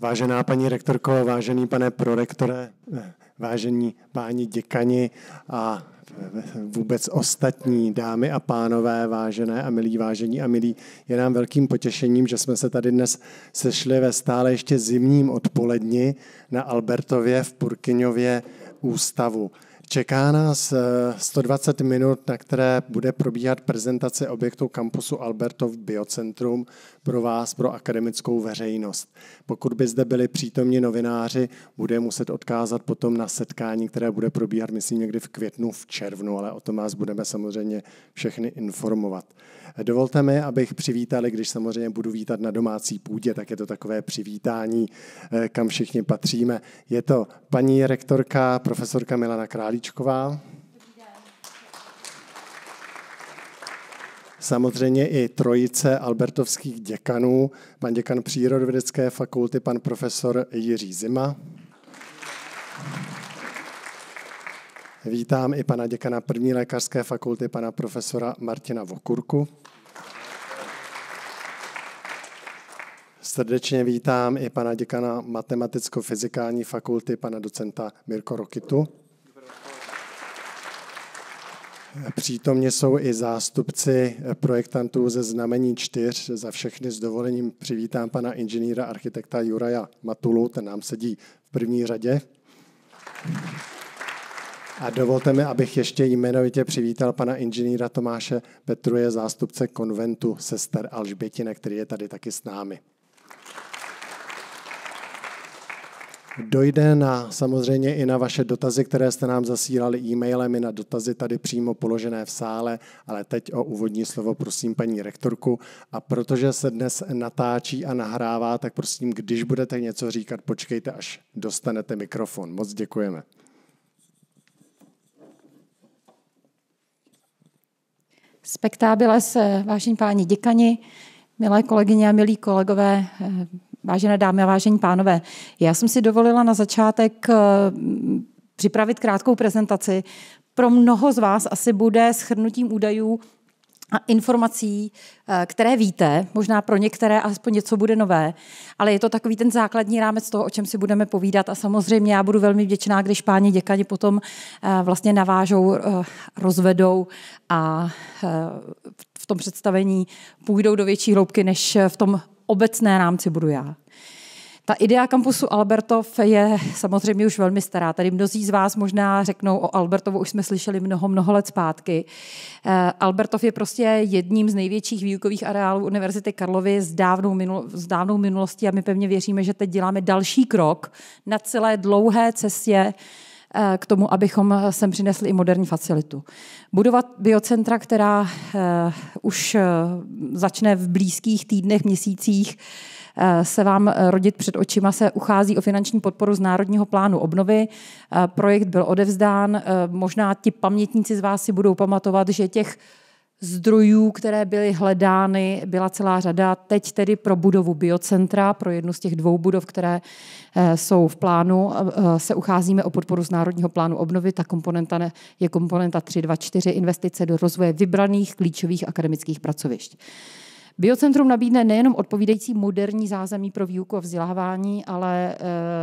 Vážená paní rektorko, vážený pane prorektore, vážení páni děkani a vůbec ostatní dámy a pánové, vážené a milí, vážení a milí, je nám velkým potěšením, že jsme se tady dnes sešli ve stále ještě zimním odpoledni na Albertově v Purkyňově ústavu. Čeká nás 120 eh, minut, na které bude probíhat prezentace objektu kampusu Albertov Biocentrum pro vás, pro akademickou veřejnost. Pokud by zde byli přítomní novináři, bude muset odkázat potom na setkání, které bude probíhat, myslím, někdy v květnu, v červnu, ale o tom vás budeme samozřejmě všechny informovat. Dovolte mi, abych přivítali, když samozřejmě budu vítat na domácí půdě, tak je to takové přivítání, eh, kam všichni patříme. Je to paní rektorka, profesorka Milana Králíčková. samozřejmě i trojice albertovských děkanů, pan děkan Přírodovědecké fakulty, pan profesor Jiří Zima. Vítám i pana děkana první lékařské fakulty, pana profesora Martina Vokurku. Srdečně vítám i pana děkana Matematicko-fyzikální fakulty, pana docenta Mirko Rokitu. Dobrý. Přítomně jsou i zástupci projektantů ze znamení čtyř. Za všechny s dovolením přivítám pana inženýra architekta Juraja Matulu, ten nám sedí v první řadě. A dovolte mi, abych ještě jmenovitě přivítal pana inženýra Tomáše Petruje, zástupce konventu sester Alžbětine, který je tady taky s námi. dojde na samozřejmě i na vaše dotazy, které jste nám zasílali e-mailem, i na dotazy tady přímo položené v sále, ale teď o úvodní slovo prosím paní rektorku. A protože se dnes natáčí a nahrává, tak prosím, když budete něco říkat, počkejte, až dostanete mikrofon. Moc děkujeme. Spektábile se, vážení páni děkani, milé kolegyně a milí kolegové, Vážené dámy a vážení pánové, já jsem si dovolila na začátek eh, připravit krátkou prezentaci. Pro mnoho z vás asi bude shrnutím údajů a informací, eh, které víte, možná pro některé aspoň něco bude nové, ale je to takový ten základní rámec toho, o čem si budeme povídat a samozřejmě já budu velmi vděčná, když páni děkani potom eh, vlastně navážou, rozvedou a v tom představení půjdou do větší hloubky, než v tom obecné rámci budu já. Ta idea kampusu Albertov je samozřejmě už velmi stará. Tady mnozí z vás možná řeknou o Albertovu, už jsme slyšeli mnoho, mnoho let zpátky. Eh, Albertov je prostě jedním z největších výukových areálů Univerzity Karlovy s dávnou, minul, s dávnou minulostí a my pevně věříme, že teď děláme další krok na celé dlouhé cestě Eh, k tomu, abychom sem přinesli i moderní facilitu. Budovat biocentra, která eh, už eh, začne v blízkých týdnech, měsících, se vám rodit před očima, se uchází o finanční podporu z Národního plánu obnovy. Projekt byl odevzdán. Možná ti pamětníci z vás si budou pamatovat, že těch Zdrojů, které byly hledány, byla celá řada. Teď tedy pro budovu biocentra, pro jednu z těch dvou budov, které eh, jsou v plánu, eh, eh, se ucházíme o podporu z Národního plánu obnovy. Ta komponenta je komponenta 324 investice do rozvoje vybraných klíčových akademických pracovišť. Biocentrum nabídne nejenom odpovídající moderní zázemí pro výuku a vzdělávání, ale eh,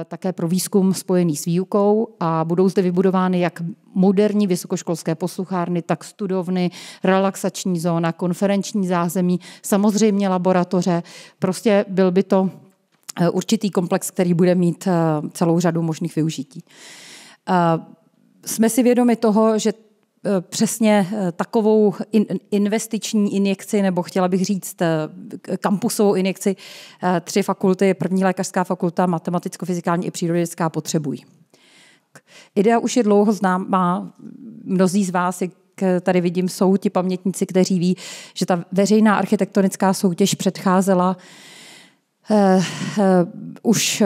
také pro výzkum spojený s výukou a budou zde vybudovány jak moderní vysokoškolské posluchárny, tak studovny, relaxační zóna, konferenční zázemí, samozřejmě laboratoře. Prostě byl by to eh, určitý komplex, který bude mít eh, celou řadu možných využití. Jsme si vědomi toho, že Eh, přesně eh, takovou investiční injekci, nebo chtěla bych říct eh, kampusovou injekci, tři fakulty, první lékařská fakulta, matematicko-fyzikální i přírodická potřebují. Idea už je dlouho známá, mnozí z vás, jak tady vidím, jsou ti pamětníci, kteří ví, že ta veřejná architektonická soutěž předcházela eh, eh, už eh,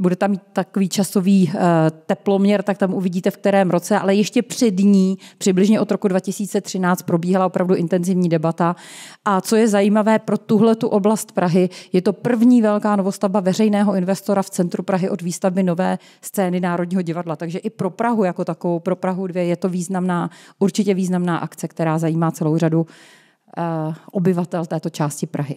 bude tam mít takový časový eh, teploměr, tak tam uvidíte v kterém roce, ale ještě před ní, přibližně od roku 2013, probíhala opravdu intenzivní debata. A co je zajímavé pro tuhle tu oblast Prahy, je to první velká novostavba veřejného investora v centru Prahy od výstavby nové scény Národního divadla. Takže i pro Prahu jako takovou, pro Prahu 2 je to významná, určitě významná akce, která zajímá celou řadu eh, obyvatel této části Prahy.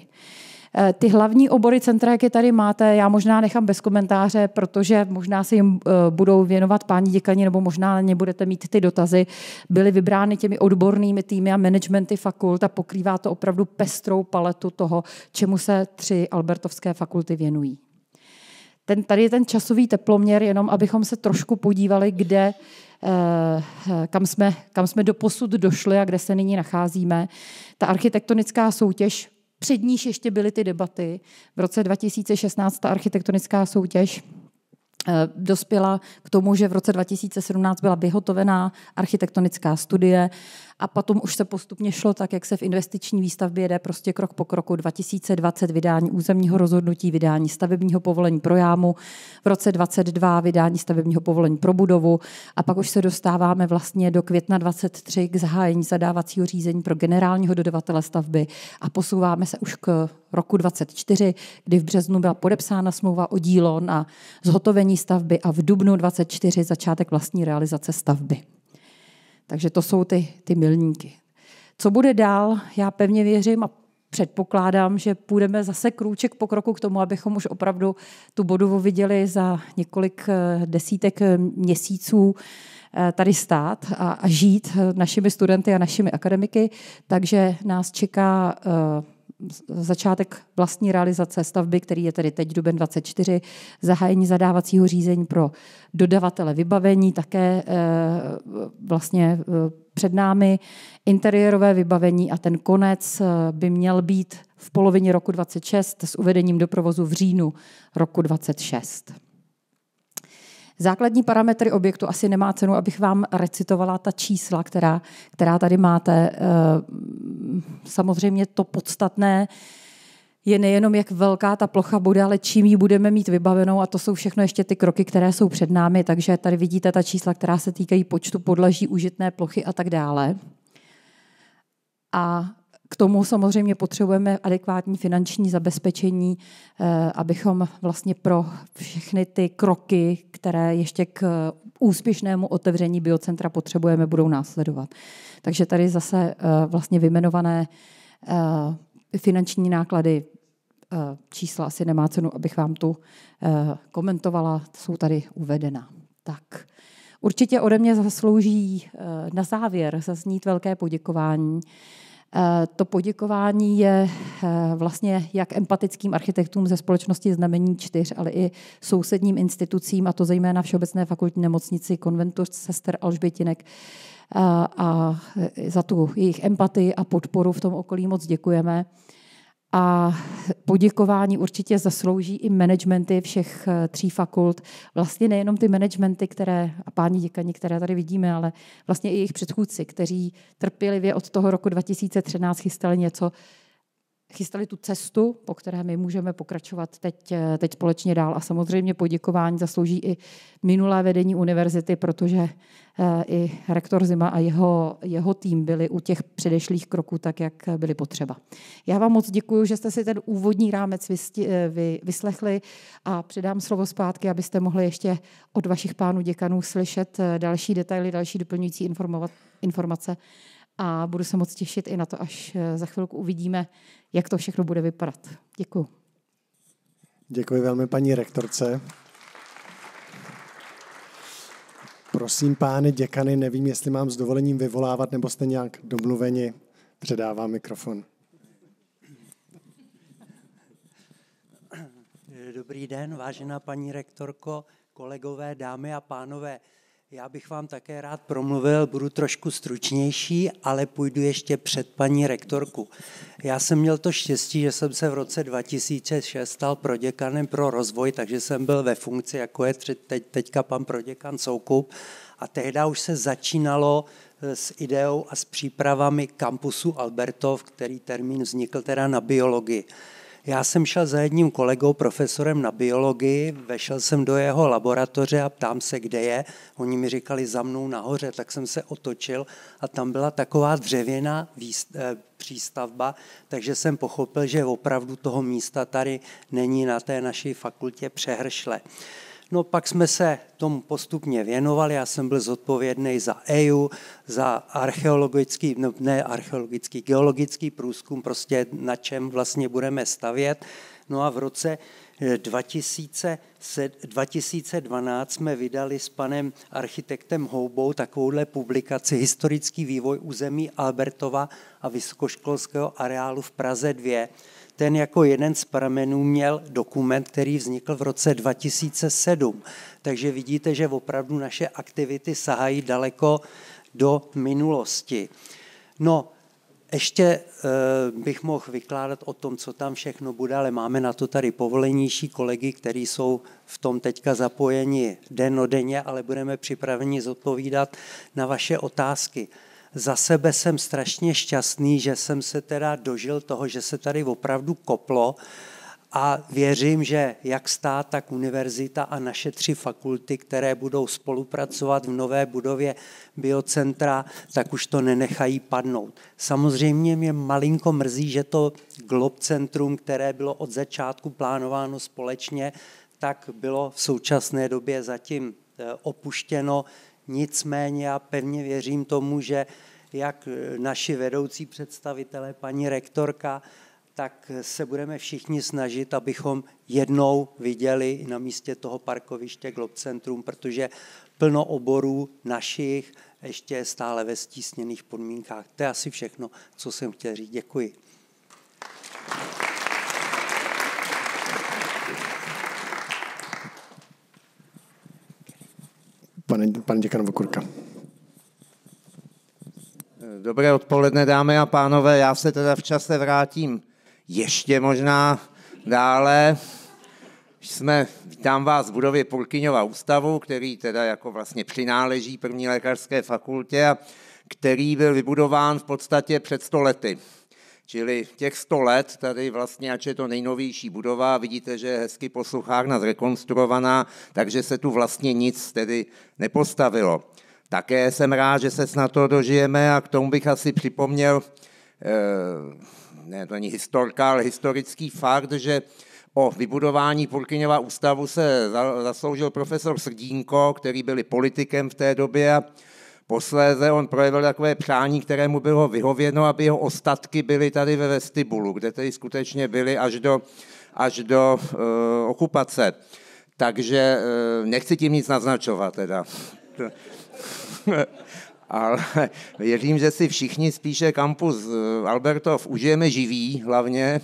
Eh, ty hlavní obory centra, jak je tady máte, já možná nechám bez komentáře, protože možná se jim eh, budou věnovat páni děkani, nebo možná na ně budete mít ty dotazy. Byly vybrány těmi odbornými týmy a managementy fakult a pokrývá to opravdu pestrou paletu toho, čemu se tři albertovské fakulty věnují. Ten, tady je ten časový teploměr, jenom abychom se trošku podívali, kde, eh, kam jsme, kam jsme do posud došli a kde se nyní nacházíme. Ta architektonická soutěž před níž ještě byly ty debaty. V roce 2016 ta architektonická soutěž eh, dospěla k tomu, že v roce 2017 byla vyhotovená architektonická studie a potom už se postupně šlo tak, jak se v investiční výstavbě jede prostě krok po kroku 2020 vydání územního rozhodnutí, vydání stavebního povolení pro jámu, v roce 22 vydání stavebního povolení pro budovu a pak už se dostáváme vlastně do května 23 k zahájení zadávacího řízení pro generálního dodavatele stavby a posouváme se už k roku 24, kdy v březnu byla podepsána smlouva o dílo na zhotovení stavby a v dubnu 24 začátek vlastní realizace stavby. Takže to jsou ty, ty milníky. Co bude dál, já pevně věřím a předpokládám, že půjdeme zase krůček po kroku k tomu, abychom už opravdu tu bodu viděli za několik eh, desítek eh, měsíců eh, tady stát a žít našimi studenty a našimi akademiky. Takže nás čeká začátek vlastní realizace stavby, který je tedy teď duben 24, zahájení zadávacího řízení pro dodavatele vybavení, také eh, vlastně eh, před námi interiérové vybavení a ten konec eh, by měl být v polovině roku 26 s uvedením do provozu v říjnu roku 26. Základní parametry objektu asi nemá cenu, abych vám recitovala ta čísla, která, která tady máte. Eh, samozřejmě to podstatné je nejenom, jak velká ta plocha bude, ale čím ji budeme mít vybavenou a to jsou všechno ještě ty kroky, které jsou před námi, takže tady vidíte ta čísla, která se týkají počtu podlaží, užitné plochy a tak dále. A k tomu samozřejmě potřebujeme adekvátní finanční zabezpečení, eh, abychom vlastně pro všechny ty kroky, které ještě k úspěšnému otevření biocentra potřebujeme, budou následovat. Takže tady zase eh, vlastně vymenované eh, finanční náklady čísla asi nemá cenu, abych vám tu komentovala, jsou tady uvedena. Tak. Určitě ode mě zaslouží na závěr zaznít velké poděkování Eh, to poděkování je eh, vlastně jak empatickým architektům ze společnosti Znamení čtyř, ale i sousedním institucím, a to zejména Všeobecné fakultní nemocnici, Konventus sester Alžbětinek, eh, a za tu jejich empatii a podporu v tom okolí moc děkujeme. A poděkování určitě zaslouží i managementy všech eh, tří fakult. Vlastně nejenom ty managementy, které, a páni děkani, které tady vidíme, ale vlastně i jejich předchůdci, kteří trpělivě od toho roku 2013 chystali něco, chystali tu cestu, po které my můžeme pokračovat teď, eh, teď společně dál. A samozřejmě poděkování zaslouží i minulé vedení univerzity, protože eh, i rektor Zima a jeho, jeho tým byli u těch předešlých kroků tak, jak byly potřeba. Já vám moc děkuji, že jste si ten úvodní rámec vysti, eh, vy, vyslechli a předám slovo zpátky, abyste mohli ještě od vašich pánů děkanů slyšet další detaily, další doplňující informovat, informace a budu se moc těšit i na to, až eh, za chvilku uvidíme, jak to všechno bude vypadat. Děkuji. Děkuji velmi paní rektorce. Prosím, pány děkany, nevím, jestli mám s dovolením vyvolávat, nebo jste nějak domluveni. Předávám mikrofon. Dobrý den, vážená paní rektorko, kolegové, dámy a pánové. Já bych vám také rád promluvil, budu trošku stručnější, ale půjdu ještě před paní rektorku. Já jsem měl to štěstí, že jsem se v roce 2006 stal proděkanem pro rozvoj, takže jsem byl ve funkci, jako je teď, teďka pan proděkan Soukup. A tehdy už se začínalo eh, s ideou a s přípravami kampusu Albertov, který termín vznikl teda na biologii. Já jsem šel za jedním kolegou, profesorem na biologii, vešel jsem do jeho laboratoře a ptám se, kde je. Oni mi říkali za mnou nahoře, tak jsem se otočil a tam byla taková dřevěná eh, přístavba, takže jsem pochopil, že opravdu toho místa tady není na té naší fakultě přehršle. No pak jsme se tomu postupně věnovali, já jsem byl zodpovědný za EU, za archeologický, no, ne archeologický, geologický průzkum, prostě na čem vlastně budeme stavět. No a v roce 2012 eh, jsme vydali s panem architektem Houbou takovouhle publikaci Historický vývoj území Albertova a vysokoškolského areálu v Praze 2, ten jako jeden z pramenů měl dokument, který vznikl v roce 2007. Takže vidíte, že opravdu naše aktivity sahají daleko do minulosti. No, ještě eh, bych mohl vykládat o tom, co tam všechno bude, ale máme na to tady povolenější kolegy, kteří jsou v tom teďka zapojeni den o denně, ale budeme připraveni zodpovídat na vaše otázky za sebe jsem strašně šťastný, že jsem se teda dožil toho, že se tady opravdu koplo a věřím, že jak stát, tak univerzita a naše tři fakulty, které budou spolupracovat v nové budově biocentra, tak už to nenechají padnout. Samozřejmě mě malinko mrzí, že to Glob Centrum, které bylo od začátku plánováno společně, tak bylo v současné době zatím eh, opuštěno Nicméně já pevně věřím tomu, že jak naši vedoucí představitelé, paní rektorka, tak se budeme všichni snažit, abychom jednou viděli na místě toho parkoviště Globcentrum, protože plno oborů našich ještě je stále ve stísněných podmínkách. To je asi všechno, co jsem chtěl říct. Děkuji. pane, pane děkan Vokurka. Dobré odpoledne, dámy a pánové. Já se teda v čase vrátím ještě možná dále. Jsme, vítám vás v budově Pulkyňova ústavu, který teda jako vlastně přináleží první lékařské fakultě a který byl vybudován v podstatě před stolety. lety. Čili těch 100 let tady vlastně, ač je to nejnovější budova, vidíte, že je hezky posluchárna zrekonstruovaná, takže se tu vlastně nic tedy nepostavilo. Také jsem rád, že se snad to dožijeme a k tomu bych asi připomněl, eh, ne to není historka, ale historický fakt, že o vybudování Purkyněva ústavu se zasloužil profesor Srdínko, který byl politikem v té době a Posléze on projevil takové přání, kterému bylo vyhověno, aby jeho ostatky byly tady ve vestibulu, kde tedy skutečně byly až do, až do e, okupace. Takže e, nechci tím nic naznačovat teda. Ale věřím, že si všichni spíše kampus eh, Albertov užijeme živý hlavně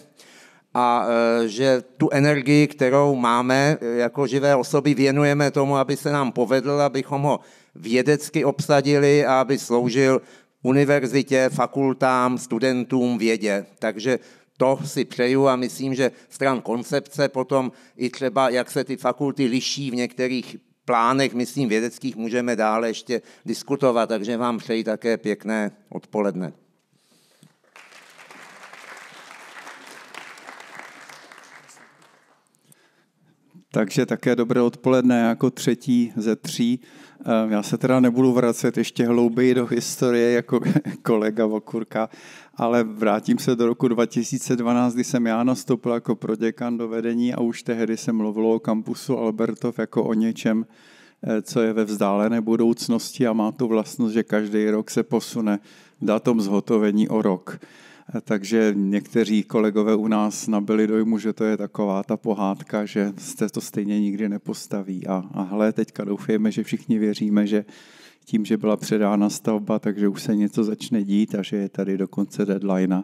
a že tu energii, kterou máme jako živé osoby, věnujeme tomu, aby se nám povedl, abychom ho vědecky obsadili a aby sloužil univerzitě, fakultám, studentům, vědě. Takže to si přeju a myslím, že stran koncepce potom i třeba, jak se ty fakulty liší v některých plánech, myslím, vědeckých můžeme dále ještě diskutovat, takže vám přeji také pěkné odpoledne. Takže také dobré odpoledne jako třetí ze tří. Ehm, já se teda nebudu vracet ještě hlouběji do historie jako kolega Vokurka, ale vrátím se do roku 2012, kdy jsem já nastoupil jako proděkan do vedení a už tehdy jsem mluvilo o kampusu Albertov jako o něčem, eh, co je ve vzdálené budoucnosti a má tu vlastnost, že každý rok se posune datum zhotovení o rok. Takže někteří kolegové u nás nabili dojmu, že to je taková ta pohádka, že se to stejně nikdy nepostaví. A, a hle, teďka doufejme, že všichni věříme, že tím, že byla předána stavba, takže už se něco začne dít a že je tady dokonce deadline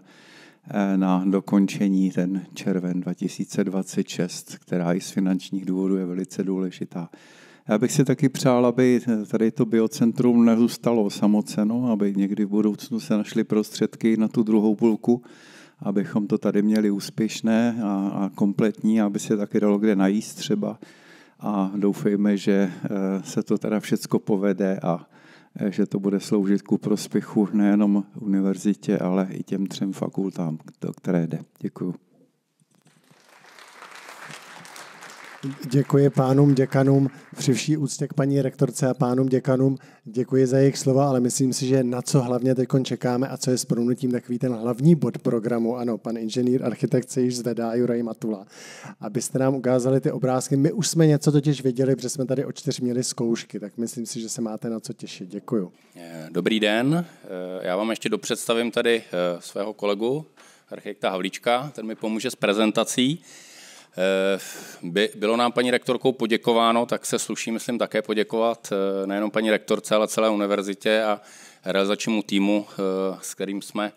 eh, na dokončení ten červen 2026, která i z finančních důvodů je velice důležitá. Já bych si taky přál, aby tady to biocentrum nezůstalo samoceno, aby někdy v budoucnu se našly prostředky na tu druhou půlku, abychom to tady měli úspěšné a, a kompletní, aby se taky dalo kde najíst třeba. A doufejme, že eh, se to teda všecko povede a eh, že to bude sloužit ku prospěchu nejenom univerzitě, ale i těm třem fakultám, do které jde. Děkuji. Děkuji pánům děkanům, při vší úctě k paní rektorce a pánům děkanům, děkuji za jejich slova, ale myslím si, že na co hlavně teď čekáme a co je s prunutím, takový ten hlavní bod programu, ano, pan inženýr architekt se již zvedá, Juraj Matula, abyste nám ukázali ty obrázky. My už jsme něco totiž věděli, protože jsme tady o čtyř měli zkoušky, tak myslím si, že se máte na co těšit. Děkuji. Eh, dobrý den, eh, já vám ještě dopředstavím tady eh, svého kolegu, architekta Havlíčka, ten mi pomůže s prezentací. Eh, by, bylo nám paní rektorkou poděkováno, tak se sluší, myslím, také poděkovat eh, nejenom paní rektorce, ale celé univerzitě a realizačnímu týmu, eh, s kterým jsme,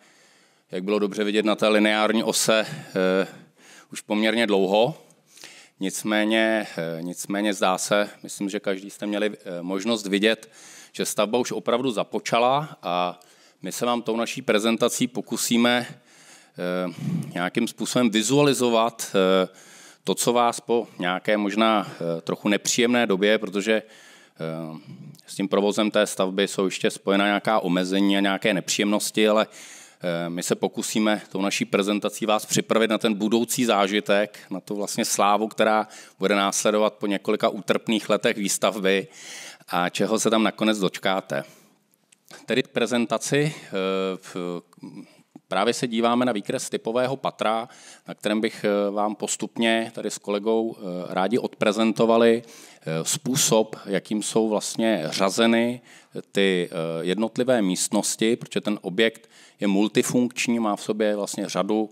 jak bylo dobře vidět na té lineární ose, už poměrně dlouho. Nicméně, nicméně zdá se, myslím, že každý jste měli možnost vidět, že stavba už opravdu započala a my se vám tou naší prezentací pokusíme nějakým způsobem vizualizovat to, co vás po nějaké možná eh, trochu nepříjemné době, protože eh, s tím provozem té stavby jsou ještě spojena nějaká omezení a nějaké nepříjemnosti, ale eh, my se pokusíme tou naší prezentací vás připravit na ten budoucí zážitek, na tu vlastně slávu, která bude následovat po několika útrpných letech výstavby a čeho se tam nakonec dočkáte. Tedy prezentaci Právě se díváme na výkres typového patra, na kterém bych eh, vám postupně tady s kolegou eh, rádi odprezentovali eh, způsob, jakým jsou vlastně řazeny ty jednotlivé místnosti, protože ten objekt je multifunkční, má v sobě vlastně řadu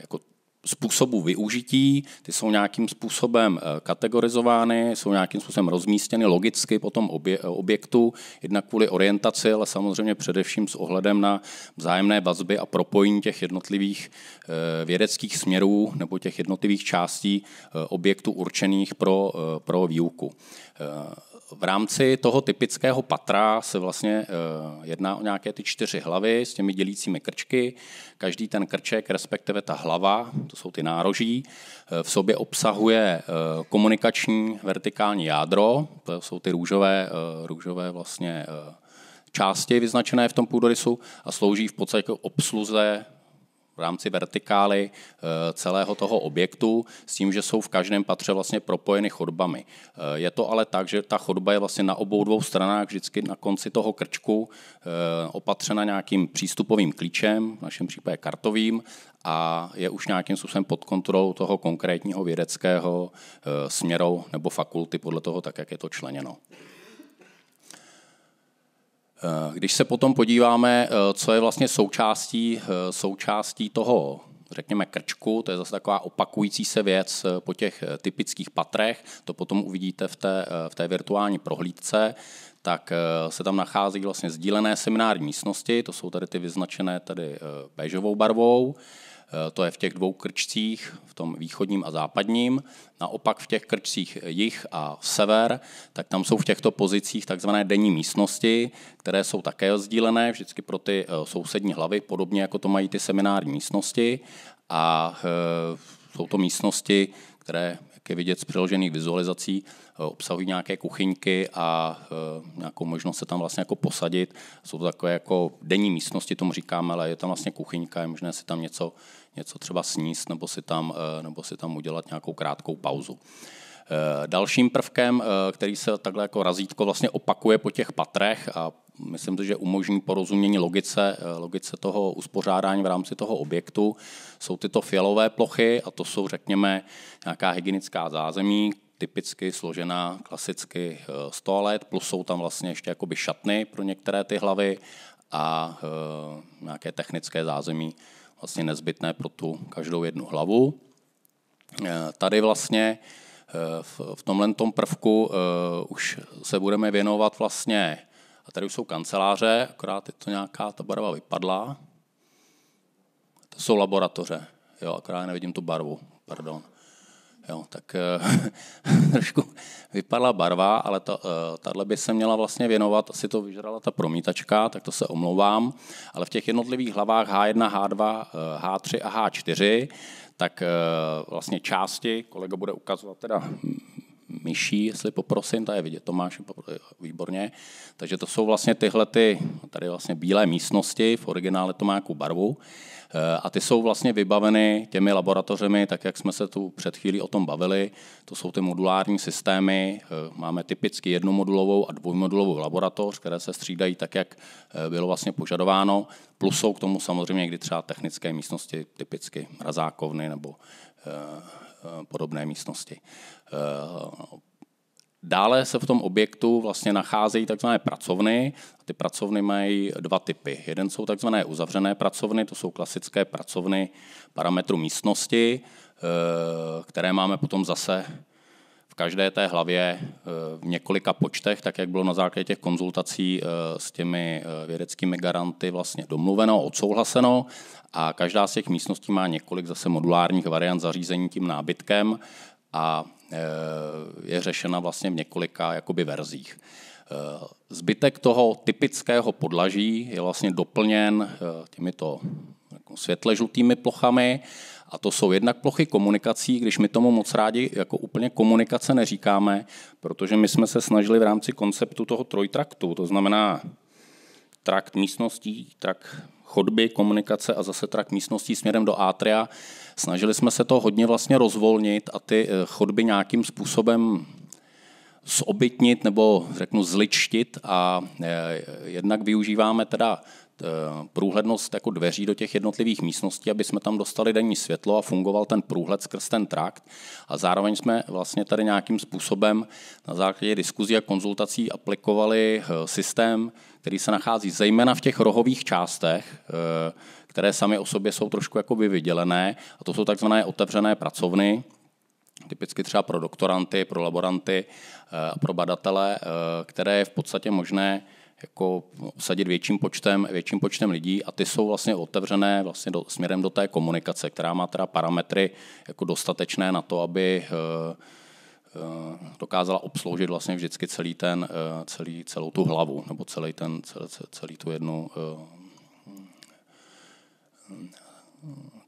jako způsobů využití, ty jsou nějakým způsobem eh, kategorizovány, jsou nějakým způsobem rozmístěny logicky po tom obje, eh, objektu, jednak kvůli orientaci, ale samozřejmě především s ohledem na vzájemné vazby a propojení těch jednotlivých eh, vědeckých směrů nebo těch jednotlivých částí objektu určených pro, pro výuku v rámci toho typického patra se vlastně eh, jedná o nějaké ty čtyři hlavy s těmi dělícími krčky. Každý ten krček, respektive ta hlava, to jsou ty nároží, eh, v sobě obsahuje eh, komunikační vertikální jádro, to jsou ty růžové, růžové vlastně části vyznačené v tom půdorysu a slouží v podstatě jako obsluze v rámci vertikály eh, celého toho objektu s tím, že jsou v každém patře vlastně propojeny chodbami. Eh, je to ale tak, že ta chodba je vlastně na obou dvou stranách vždycky na konci toho krčku eh, opatřena nějakým přístupovým klíčem, v našem případě kartovým, a je už nějakým způsobem pod kontrolou toho konkrétního vědeckého směru nebo fakulty podle toho, tak jak je to členěno. Eh, když se potom podíváme, eh, co je vlastně součástí, eh, součástí toho řekněme, krčku, to je zase taková opakující se věc po těch typických patrech, to potom uvidíte v té, v té virtuální prohlídce, tak se tam nachází vlastně sdílené seminární místnosti, to jsou tady ty vyznačené tady béžovou barvou, Eh, to je v těch dvou krčcích, v tom východním a západním. Naopak v těch krčcích jich a sever, tak tam jsou v těchto pozicích takzvané denní místnosti, které jsou také sdílené vždycky pro ty eh, sousední hlavy, podobně jako to mají ty seminární místnosti. A eh, jsou to místnosti, které jak je vidět z přiložených vizualizací, eh, obsahují nějaké kuchyňky a eh, nějakou možnost se tam vlastně jako posadit. Jsou to takové jako denní místnosti, tomu říkáme, ale je tam vlastně kuchyňka, je možné si tam něco, něco třeba sníst nebo si tam, eh, nebo si tam udělat nějakou krátkou pauzu. Eh, dalším prvkem, eh, který se takhle jako razítko vlastně opakuje po těch patrech a myslím to, že umožní porozumění logice, eh, logice toho uspořádání v rámci toho objektu, jsou tyto fialové plochy a to jsou, řekněme, nějaká hygienická zázemí, typicky složená klasicky z toalet, plus jsou tam vlastně ještě jakoby šatny pro některé ty hlavy a nějaké technické zázemí vlastně nezbytné pro tu každou jednu hlavu. tady vlastně Eh, v, tomhle tom prvku eh, už se budeme věnovat vlastně, a tady už jsou kanceláře, akorát je to nějaká, ta barva vypadla. To jsou laboratoře, jo, akorát nevidím tu barvu, pardon. Jo, tak eh, trošku vypadla barva, ale ta, tahle by se měla vlastně věnovat, asi to vyžrala ta promítačka, tak to se omlouvám, ale v těch jednotlivých hlavách H1, H2, H3 a H4 tak eh, vlastně části, kolega bude ukazovat teda myší, jestli poprosím, ta je vidět, Tomáš, výborně. Takže to jsou vlastně tyhle, ty, tady vlastně bílé místnosti, v originále to má jakou barvu. Eh, a ty jsou vlastně vybaveny těmi laboratořemi, tak jak jsme se tu před chvílí o tom bavili. To jsou ty modulární systémy. Eh, máme typicky jednomodulovou a dvojmodulovou laboratoř, které se střídají tak, jak eh, bylo vlastně požadováno. Plus jsou k tomu samozřejmě někdy třeba technické místnosti, typicky mrazákovny nebo podobné místnosti. Dále se v tom objektu vlastně nacházejí takzvané pracovny. Ty pracovny mají dva typy. Jeden jsou takzvané uzavřené pracovny, to jsou klasické pracovny parametru místnosti, eh, které máme potom zase v každé té hlavě eh, v několika počtech, tak jak bylo na základě těch konzultací eh, s těmi vědeckými garanty vlastně domluveno, odsouhlaseno a každá z těch místností má několik zase modulárních variant zařízení tím nábytkem a Eh, je řešena vlastně v několika jakoby verzích. Eh, zbytek toho typického podlaží je vlastně doplněn eh, těmito jako, světle žlutými plochami a to jsou jednak plochy komunikací, když my tomu moc rádi jako úplně komunikace neříkáme, protože my jsme se snažili v rámci konceptu toho trojtraktu, to znamená trakt místností, trakt chodby, komunikace a zase trakt místností směrem do Atria. Snažili jsme se to hodně vlastně rozvolnit a ty eh, chodby nějakým způsobem zobytnit nebo řeknu zličtit a eh, jednak využíváme teda eh, průhlednost jako dveří do těch jednotlivých místností, aby jsme tam dostali denní světlo a fungoval ten průhled skrz ten trakt. A zároveň jsme vlastně tady nějakým způsobem na základě diskuzí a konzultací aplikovali systém, který se nachází zejména v těch rohových částech, eh, které sami o sobě jsou trošku jakoby vydělené. A to jsou takzvané otevřené pracovny, typicky třeba pro doktoranty, pro laboranty eh, a pro badatele, eh, které je v podstatě možné jako obsadit větším počtem, větším počtem lidí a ty jsou vlastně otevřené vlastně do, směrem do té komunikace, která má teda parametry jako dostatečné na to, aby Eh, dokázala obsloužit vlastně vždycky celý ten, eh, celý, celou tu hlavu, nebo celý ten, celý, celý tu jednu eh,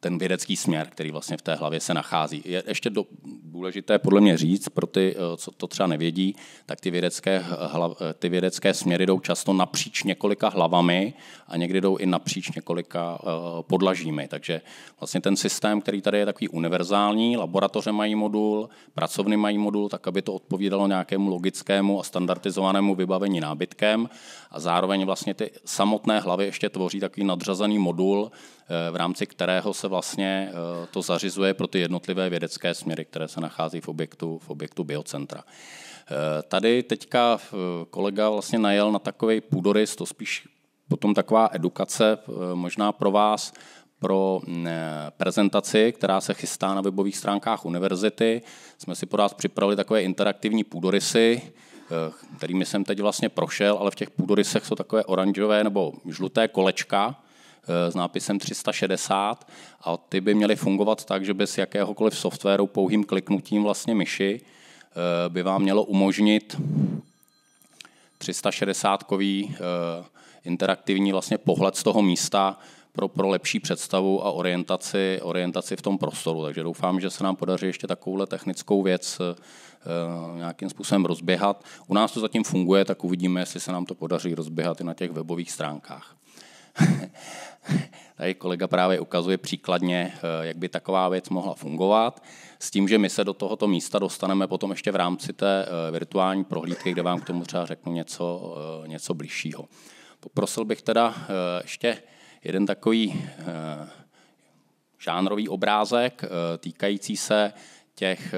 ten vědecký směr, který vlastně v té hlavě se nachází. Je ještě do, důležité podle mě říct, pro ty, eh, co to třeba nevědí, tak ty vědecké, hlav, eh, ty vědecké směry jdou často napříč několika hlavami a někdy jdou i napříč několika eh, podlažími. Takže vlastně ten systém, který tady je takový univerzální, laboratoře mají modul, pracovny mají modul, tak aby to odpovídalo nějakému logickému a standardizovanému vybavení nábytkem a zároveň vlastně ty samotné hlavy ještě tvoří takový nadřazený modul, v rámci kterého se vlastně eh, to zařizuje pro ty jednotlivé vědecké směry, které se nachází v objektu, v objektu biocentra. Eh, tady teďka eh, kolega vlastně najel na takový půdorys, to spíš potom taková edukace možná pro vás, pro mm, prezentaci, která se chystá na webových stránkách univerzity. Jsme si pro vás připravili takové interaktivní půdorysy, kterými jsem teď vlastně prošel, ale v těch půdorysech jsou takové oranžové nebo žluté kolečka, s nápisem 360 a ty by měly fungovat tak, že bez jakéhokoliv softwaru pouhým kliknutím vlastně myši eh, by vám mělo umožnit 360-kový eh, interaktivní vlastně pohled z toho místa pro, pro lepší představu a orientaci, orientaci v tom prostoru. Takže doufám, že se nám podaří ještě takovouhle technickou věc eh, nějakým způsobem rozběhat. U nás to zatím funguje, tak uvidíme, jestli se nám to podaří rozběhat i na těch webových stránkách. Tady kolega právě ukazuje příkladně, eh, jak by taková věc mohla fungovat, s tím, že my se do tohoto místa dostaneme potom ještě v rámci té eh, virtuální prohlídky, kde vám k tomu třeba řeknu něco, eh, něco bližšího. Poprosil bych teda ještě jeden takový žánrový obrázek týkající se těch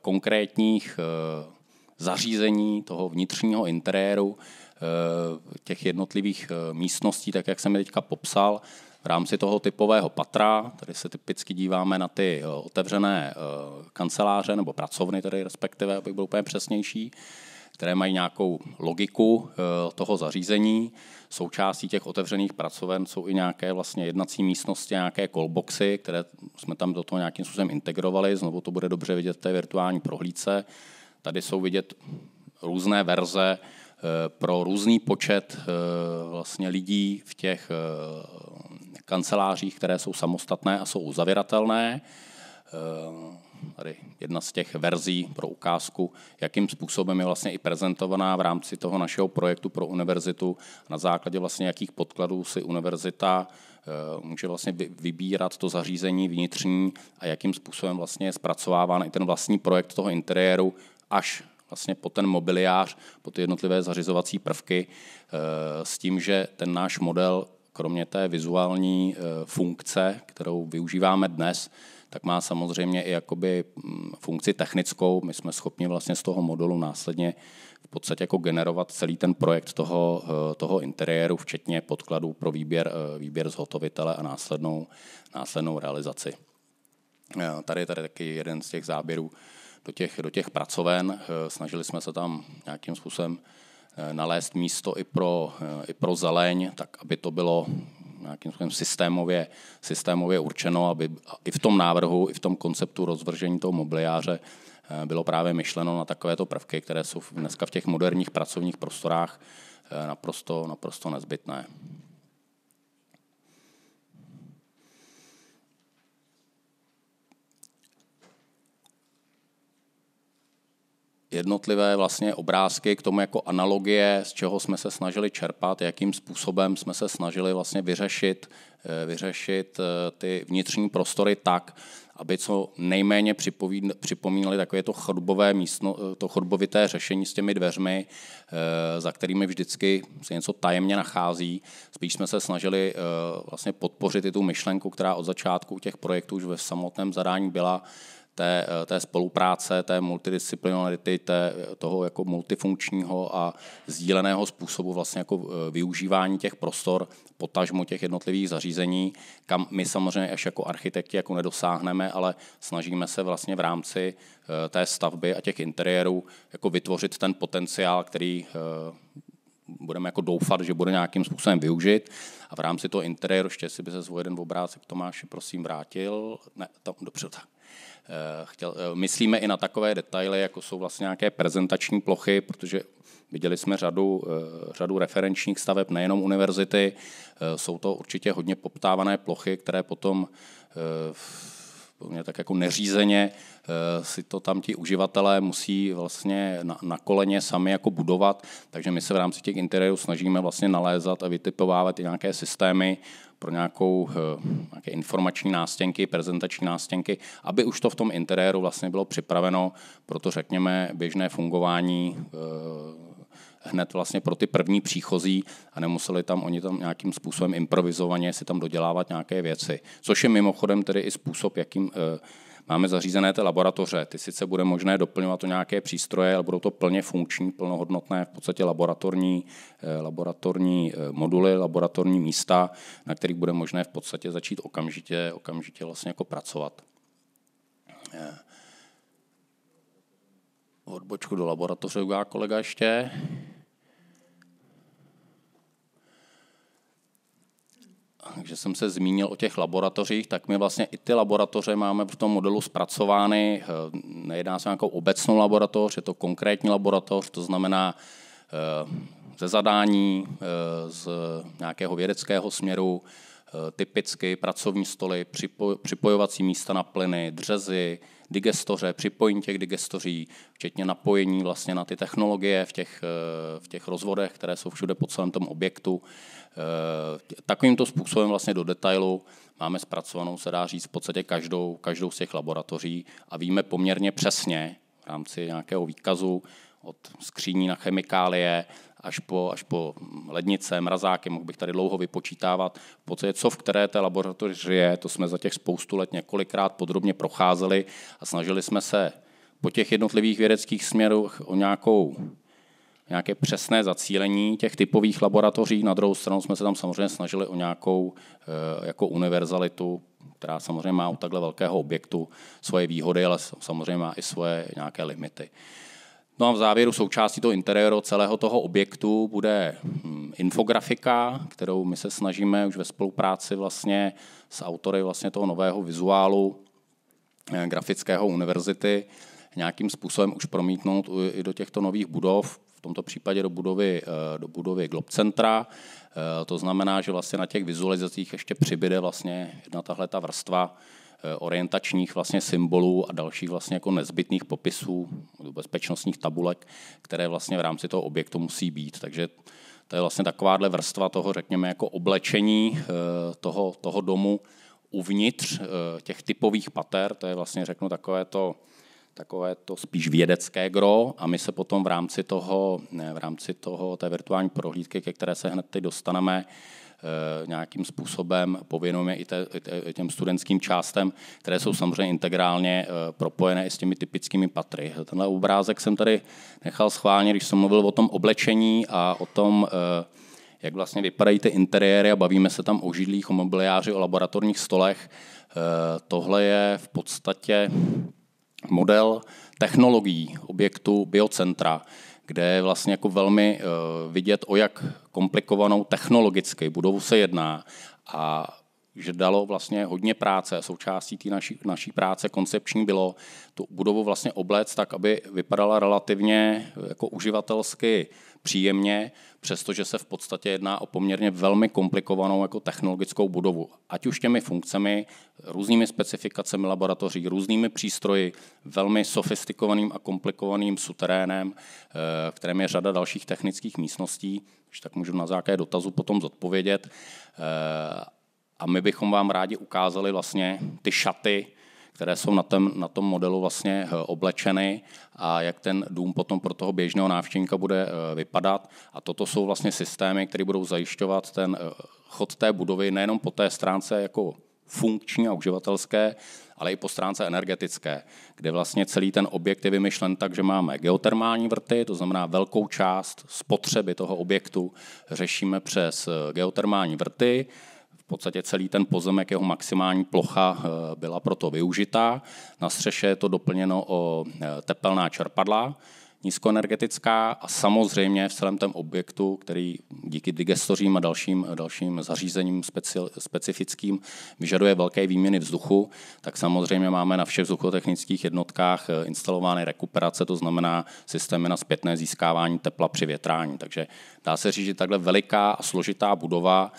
konkrétních zařízení toho vnitřního interiéru eh, těch jednotlivých eh, místností, tak jak jsem je teďka popsal, v rámci toho typového patra, tady se typicky díváme na ty eh, otevřené kanceláře nebo pracovny, tedy respektive, aby byl úplně přesnější, které mají nějakou logiku toho zařízení. Součástí těch otevřených pracoven jsou i nějaké vlastně jednací místnosti, nějaké callboxy, které jsme tam do toho nějakým způsobem integrovali. Znovu to bude dobře vidět v té virtuální prohlídce Tady jsou vidět různé verze eh, pro různý počet eh, vlastně lidí v těch eh, kancelářích, které jsou samostatné a jsou uzavěratelné. Tady jedna z těch verzí pro ukázku, jakým způsobem je vlastně i prezentovaná v rámci toho našeho projektu pro univerzitu, na základě vlastně jakých podkladů si univerzita může vlastně vybírat to zařízení vnitřní a jakým způsobem vlastně je zpracováván i ten vlastní projekt toho interiéru až vlastně po ten mobiliář, po ty jednotlivé zařizovací prvky, eh, s tím, že ten náš model, kromě té vizuální eh, funkce, kterou využíváme dnes, tak má samozřejmě i jakoby mm, funkci technickou. My jsme schopni vlastně z toho modelu následně v podstatě jako generovat celý ten projekt toho, eh, toho interiéru, včetně podkladů pro výběr, výběr zhotovitele a následnou, následnou realizaci. Tady je tady taky jeden z těch záběrů, do těch, do těch pracoven. Eh, snažili jsme se tam nějakým způsobem eh, nalézt místo i pro, eh, i pro zeleň, tak aby to bylo nějakým způsobem systémově, systémově určeno, aby i v tom návrhu, i v tom konceptu rozvržení toho mobiliáře bylo právě myšleno na takovéto prvky, které jsou dneska v těch moderních pracovních prostorách naprosto, naprosto nezbytné. jednotlivé vlastně obrázky k tomu jako analogie, z čeho jsme se snažili čerpat, jakým způsobem jsme se snažili vlastně vyřešit, eh, vyřešit eh, ty vnitřní prostory tak, aby co nejméně připomínali takové to chodbové místno, eh, to chodbovité řešení s těmi dveřmi, za kterými vždycky se něco tajemně nachází. Spíš jsme se snažili vlastně podpořit i tu myšlenku, která od začátku těch projektů už ve samotném zadání byla, té, eh, té spolupráce, té multidisciplinarity, té, eh, toho jako multifunkčního a sdíleného způsobu vlastně jako eh, využívání těch prostor, potažmo těch jednotlivých zařízení, kam my samozřejmě až jako architekti jako nedosáhneme, ale snažíme se vlastně v rámci té stavby a těch interiérů jako vytvořit ten potenciál, který budeme jako doufat, že bude nějakým způsobem využit. A v rámci toho interiéru, ještě si by se svůj jeden obrázek Tomáš, prosím, vrátil. Ne, tam dopředu tak. Eh, chtěl, eh, myslíme i na takové detaily, jako jsou vlastně nějaké prezentační plochy, protože viděli jsme řadu, eh, řadu referenčních staveb, nejenom univerzity. Jsou to určitě hodně poptávané plochy, které potom tak jako neřízeně si to tam ti uživatelé musí vlastně na, na koleně sami jako budovat, takže my se v rámci těch interiérů snažíme vlastně nalézat a vytipovávat i nějaké systémy pro nějakou, eh, nějaké informační nástěnky, prezentační nástěnky, aby už to v tom interiéru vlastně bylo připraveno, proto řekněme běžné fungování eh, hned vlastně pro ty první příchozí a nemuseli tam oni tam nějakým způsobem improvizovaně si tam dodělávat nějaké věci. Což je mimochodem tedy i způsob, jakým eh, Máme zařízené ty laboratoře, ty sice bude možné doplňovat o nějaké přístroje, ale budou to plně funkční, plnohodnotné, v podstatě laboratorní, eh, laboratorní eh, moduly, laboratorní místa, na kterých bude možné v podstatě začít okamžitě, okamžitě vlastně jako pracovat. Eh, odbočku do laboratoře kolega ještě. že jsem se zmínil o těch laboratořích, tak my vlastně i ty laboratoře máme v tom modelu zpracovány. Eh, nejedná se o nějakou obecnou laboratoř, je to konkrétní laboratoř, to znamená eh, ze zadání, eh, z nějakého vědeckého směru, typicky pracovní stoly, připojovací místa na plyny, dřezy, digestoře, připojení těch digestoří, včetně napojení vlastně na ty technologie v těch, eh, v těch rozvodech, které jsou všude po celém tom objektu. Eh, takovýmto způsobem vlastně do detailu máme zpracovanou, se dá říct, v podstatě každou, každou z těch laboratoří a víme poměrně přesně v rámci nějakého výkazu od skříní na chemikálie, až po, až po mm, lednice, mrazáky, mohl bych tady dlouho vypočítávat. V podstatě, co v které té laboratoři je, to jsme za těch spoustu let několikrát podrobně procházeli a snažili jsme se po těch jednotlivých vědeckých směrech o nějakou nějaké přesné zacílení těch typových laboratoří. Na druhou stranu jsme se tam samozřejmě snažili o nějakou eh, jako univerzalitu, která samozřejmě má u takhle velkého objektu svoje výhody, ale samozřejmě má i svoje nějaké limity. No a v závěru součástí toho interiéru celého toho objektu bude hm, infografika, kterou my se snažíme už ve spolupráci vlastně s autory vlastně toho nového vizuálu eh, grafického univerzity nějakým způsobem už promítnout i do těchto nových budov, v tomto případě do budovy, eh, do budovy Globcentra. Eh, to znamená, že vlastně na těch vizualizacích ještě přibyde vlastně jedna tahle ta vrstva Eh, orientačních vlastně symbolů a dalších vlastně jako nezbytných popisů, bezpečnostních tabulek, které vlastně v rámci toho objektu musí být. Takže to je vlastně takováhle vrstva toho, řekněme, jako oblečení eh, toho, toho domu uvnitř eh, těch typových pater, to je vlastně, řeknu, takové to, takové to spíš vědecké gro a my se potom v rámci toho, ne, v rámci toho té virtuální prohlídky, ke které se hned teď dostaneme, Eh, nějakým způsobem pověnujeme i těm studentským částem, které jsou samozřejmě integrálně eh, propojené i s těmi typickými patry. Tenhle obrázek jsem tady nechal schválně, když jsem mluvil o tom oblečení a o tom, eh, jak vlastně vypadají ty interiéry a bavíme se tam o židlích, o mobiliáři, o laboratorních stolech. Tohle je v podstatě model technologií objektu biocentra, kde je vlastně jako velmi eh, vidět, o jak komplikovanou technologicky budovu se jedná a že dalo vlastně hodně práce. Součástí té naší, naší práce koncepční bylo tu budovu vlastně obléct tak, aby vypadala relativně eh, jako uživatelsky příjemně, přestože se v podstatě jedná o poměrně velmi komplikovanou jako technologickou budovu. Ať už těmi funkcemi, různými specifikacemi laboratoří, různými přístroji, velmi sofistikovaným a komplikovaným suterénem, v eh, kterém je řada dalších technických místností, když tak můžu na základě dotazu potom zodpovědět. Eh, a my bychom vám rádi ukázali vlastně ty šaty, které jsou na tom, na tom modelu vlastně eh, oblečeny a jak ten dům potom pro toho běžného návštěvníka bude eh, vypadat. A toto jsou vlastně systémy, které budou zajišťovat ten eh, chod té budovy nejenom po té stránce jako funkční a uživatelské, ale i po stránce energetické, kde vlastně celý ten objekt je vymyšlen tak, že máme geotermální vrty, to znamená velkou část spotřeby toho objektu řešíme přes geotermální vrty, podstatě celý ten pozemek, jeho maximální plocha eh, byla proto využitá. Na střeše je to doplněno o eh, tepelná čerpadla, nízkoenergetická a samozřejmě v celém tom objektu, který díky digestořím a dalším, dalším zařízením speci, specifickým vyžaduje velké výměny vzduchu, tak samozřejmě máme na všech vzduchotechnických jednotkách eh, instalovány rekuperace, to znamená systémy na zpětné získávání tepla při větrání. Takže dá se říct, že takhle veliká a složitá budova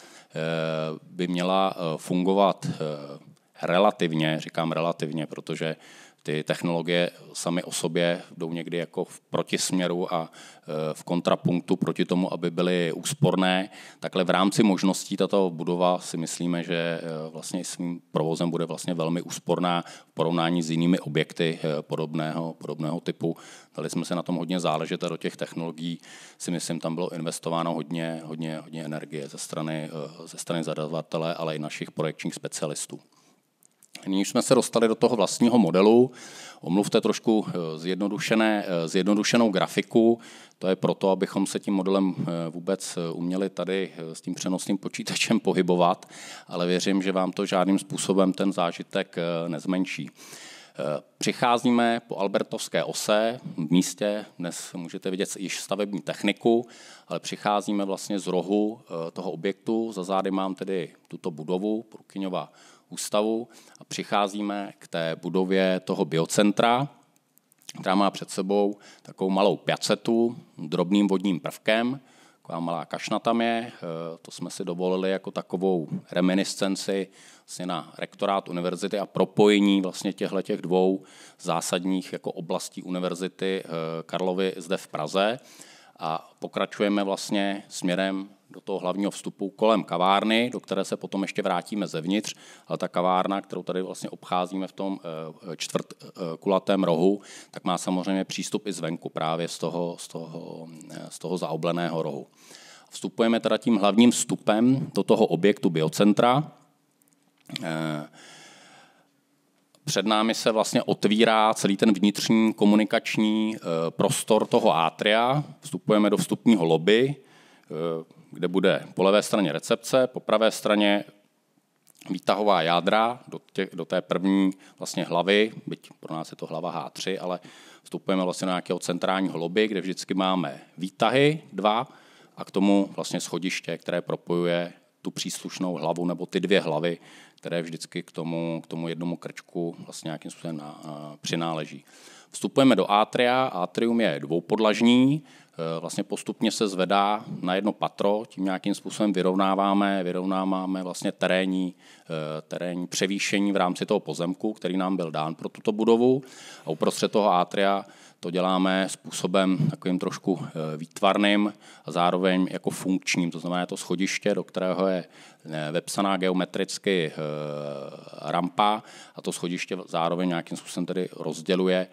by měla eh, fungovat eh, relativně, říkám relativně, protože ty technologie sami o sobě jdou někdy jako v protisměru a e, v kontrapunktu proti tomu, aby byly úsporné. Takhle v rámci možností tato budova si myslíme, že e, vlastně svým provozem bude vlastně velmi úsporná v porovnání s jinými objekty e, podobného, podobného typu. Dali jsme se na tom hodně záležet a do těch technologií si myslím, tam bylo investováno hodně, hodně, hodně energie ze strany, ze strany zadavatele, ale i našich projekčních specialistů. Nyní jsme se dostali do toho vlastního modelu. Omluvte trošku eh, zjednodušené, eh, zjednodušenou grafiku. To je proto, abychom se tím modelem eh, vůbec uměli tady s tím přenosným počítačem pohybovat, ale věřím, že vám to žádným způsobem ten zážitek nezmenší. Přicházíme po Albertovské ose, v místě, dnes můžete vidět již stavební techniku, ale přicházíme vlastně z rohu toho objektu, za zády mám tedy tuto budovu, Prukyňova ústavu a přicházíme k té budově toho biocentra, která má před sebou takovou malou piacetu, drobným vodním prvkem, taková malá kašna tam je, eh, to jsme si dovolili jako takovou reminiscenci vlastně na rektorát univerzity a propojení vlastně těchto těch dvou zásadních jako oblastí univerzity eh, Karlovy zde v Praze a pokračujeme vlastně směrem do toho hlavního vstupu kolem kavárny, do které se potom ještě vrátíme zevnitř, ale ta kavárna, kterou tady vlastně obcházíme v tom eh, čtvrt eh, kulatém rohu, tak má samozřejmě přístup i zvenku právě z toho, z toho, eh, z toho zaobleného rohu. Vstupujeme teda tím hlavním vstupem do toho objektu biocentra. Před námi se vlastně otvírá celý ten vnitřní komunikační prostor toho atria. Vstupujeme do vstupního lobby, kde bude po levé straně recepce, po pravé straně výtahová jádra do, tě, do té první vlastně hlavy, byť pro nás je to hlava H3, ale vstupujeme vlastně na nějakého centrálního lobby, kde vždycky máme výtahy dva a k tomu vlastně schodiště, které propojuje tu příslušnou hlavu nebo ty dvě hlavy, které vždycky k tomu, k tomu jednomu krčku vlastně nějakým způsobem na, a, přináleží. Vstupujeme do atria, atrium je dvoupodlažní, Eh, vlastně postupně se zvedá na jedno patro, tím nějakým způsobem vyrovnáváme, vyrovnáváme vlastně terénní, eh, terénní převýšení v rámci toho pozemku, který nám byl dán pro tuto budovu a uprostřed toho atria to děláme způsobem takovým trošku eh, výtvarným a zároveň jako funkčním, to znamená to schodiště, do kterého je vepsaná geometricky rampa a to schodiště zároveň nějakým způsobem tedy rozděluje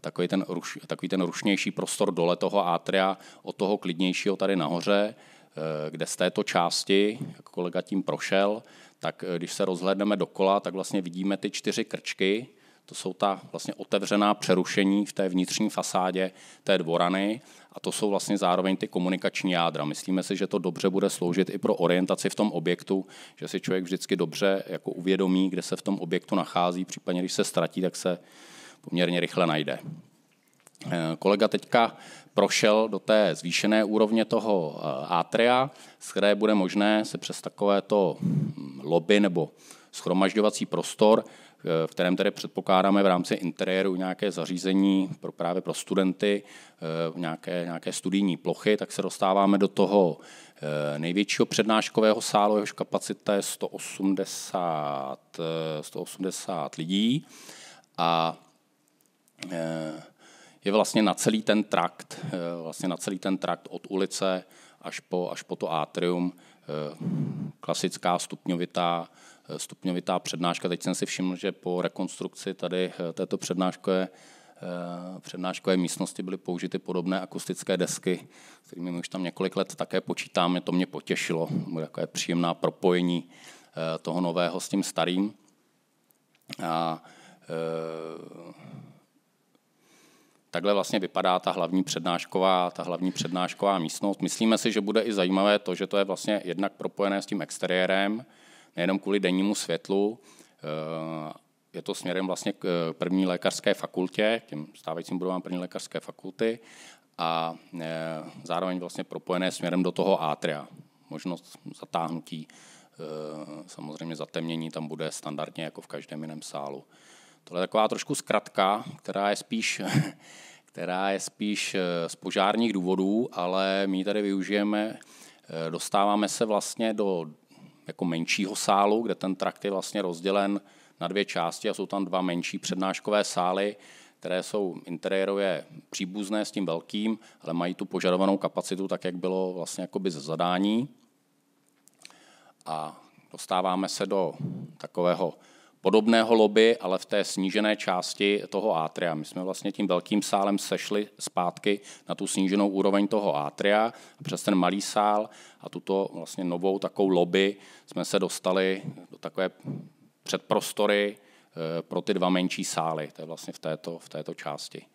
takový ten, ruš, takový ten rušnější prostor dole toho atria, od toho klidnějšího tady nahoře, eh, kde z této části, jak kolega tím prošel, tak eh, když se rozhlédneme dokola, tak vlastně vidíme ty čtyři krčky, to jsou ta vlastně otevřená přerušení v té vnitřní fasádě té dvorany a to jsou vlastně zároveň ty komunikační jádra. Myslíme si, že to dobře bude sloužit i pro orientaci v tom objektu, že si člověk vždycky dobře jako uvědomí, kde se v tom objektu nachází, případně když se ztratí, tak se poměrně rychle najde. Eh, kolega teďka prošel do té zvýšené úrovně toho atria, eh, z které bude možné se přes takovéto hm, lobby nebo schromažďovací prostor, eh, v kterém tedy předpokládáme v rámci interiéru nějaké zařízení pro právě pro studenty, nějaké, nějaké studijní plochy, tak se dostáváme do toho největšího přednáškového sálu, jehož kapacita je 180, 180 lidí. A Eh, je vlastně na celý ten trakt, eh, vlastně na celý ten trakt od ulice až po, až po to atrium, eh, klasická stupňovitá, stupňovitá přednáška. Teď jsem si všiml, že po rekonstrukci tady této přednáškové, přednáškové místnosti byly použity podobné akustické desky, s kterými už tam několik let také počítáme. To mě potěšilo, bylo takové příjemná propojení toho nového s tím starým. A Takhle vlastně vypadá ta hlavní přednášková, ta hlavní přednášková místnost. Myslíme si, že bude i zajímavé to, že to je vlastně jednak propojené s tím exteriérem, nejenom kvůli dennímu světlu, eh, je to směrem vlastně k eh, první lékařské fakultě, k těm stávajícím budovám první lékařské fakulty a eh, zároveň vlastně propojené směrem do toho atria. Možnost zatáhnutí, samozřejmě zatemnění tam bude standardně jako v každém jiném sálu. Tohle je taková trošku zkratka, která je spíš, která je spíš eh, z požárních důvodů, ale my ji tady využijeme. Eh, dostáváme se vlastně do jako menšího sálu, kde ten trakt je vlastně rozdělen na dvě části a jsou tam dva menší přednáškové sály, které jsou interiérově příbuzné s tím velkým, ale mají tu požadovanou kapacitu tak, jak bylo vlastně jakoby ze zadání. A dostáváme se do takového podobného lobby, ale v té snížené části toho atria. My jsme vlastně tím velkým sálem sešli zpátky na tu sníženou úroveň toho atria a přes ten malý sál a tuto vlastně novou takovou lobby jsme se dostali do takové předprostory eh, pro ty dva menší sály. To je vlastně v této, v této části.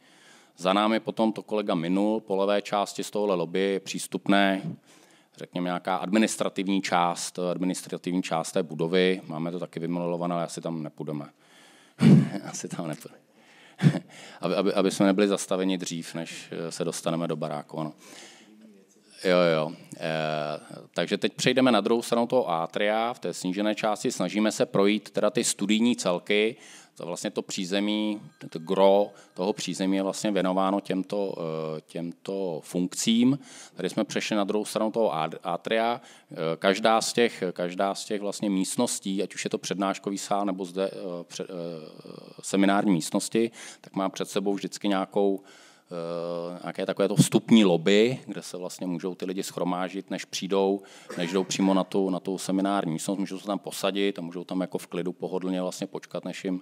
Za námi potom to kolega minul, po levé části z tohohle lobby je přístupné řekněme, nějaká administrativní část, administrativní část té budovy. Máme to taky vymodelované, ale asi tam nepůjdeme. asi tam nepůjdeme. aby, aby, aby jsme nebyli zastaveni dřív, než eh, se dostaneme do baráku. Ano. Jo, jo. E, takže teď přejdeme na druhou stranu toho atria, v té snížené části. Snažíme se projít teda ty studijní celky za vlastně to přízemí, to gro toho přízemí je vlastně věnováno těmto, eh, těmto funkcím. Tady jsme přešli na druhou stranu toho atria. Eh, každá z těch, každá z těch vlastně místností, ať už je to přednáškový sál nebo zde eh, seminární místnosti, tak má před sebou vždycky nějakou Eh, nějaké takové to vstupní lobby, kde se vlastně můžou ty lidi schromážit, než přijdou, než jdou přímo na tu, na tu seminární místnost, můžou se tam posadit a můžou tam jako v klidu pohodlně vlastně počkat, než jim,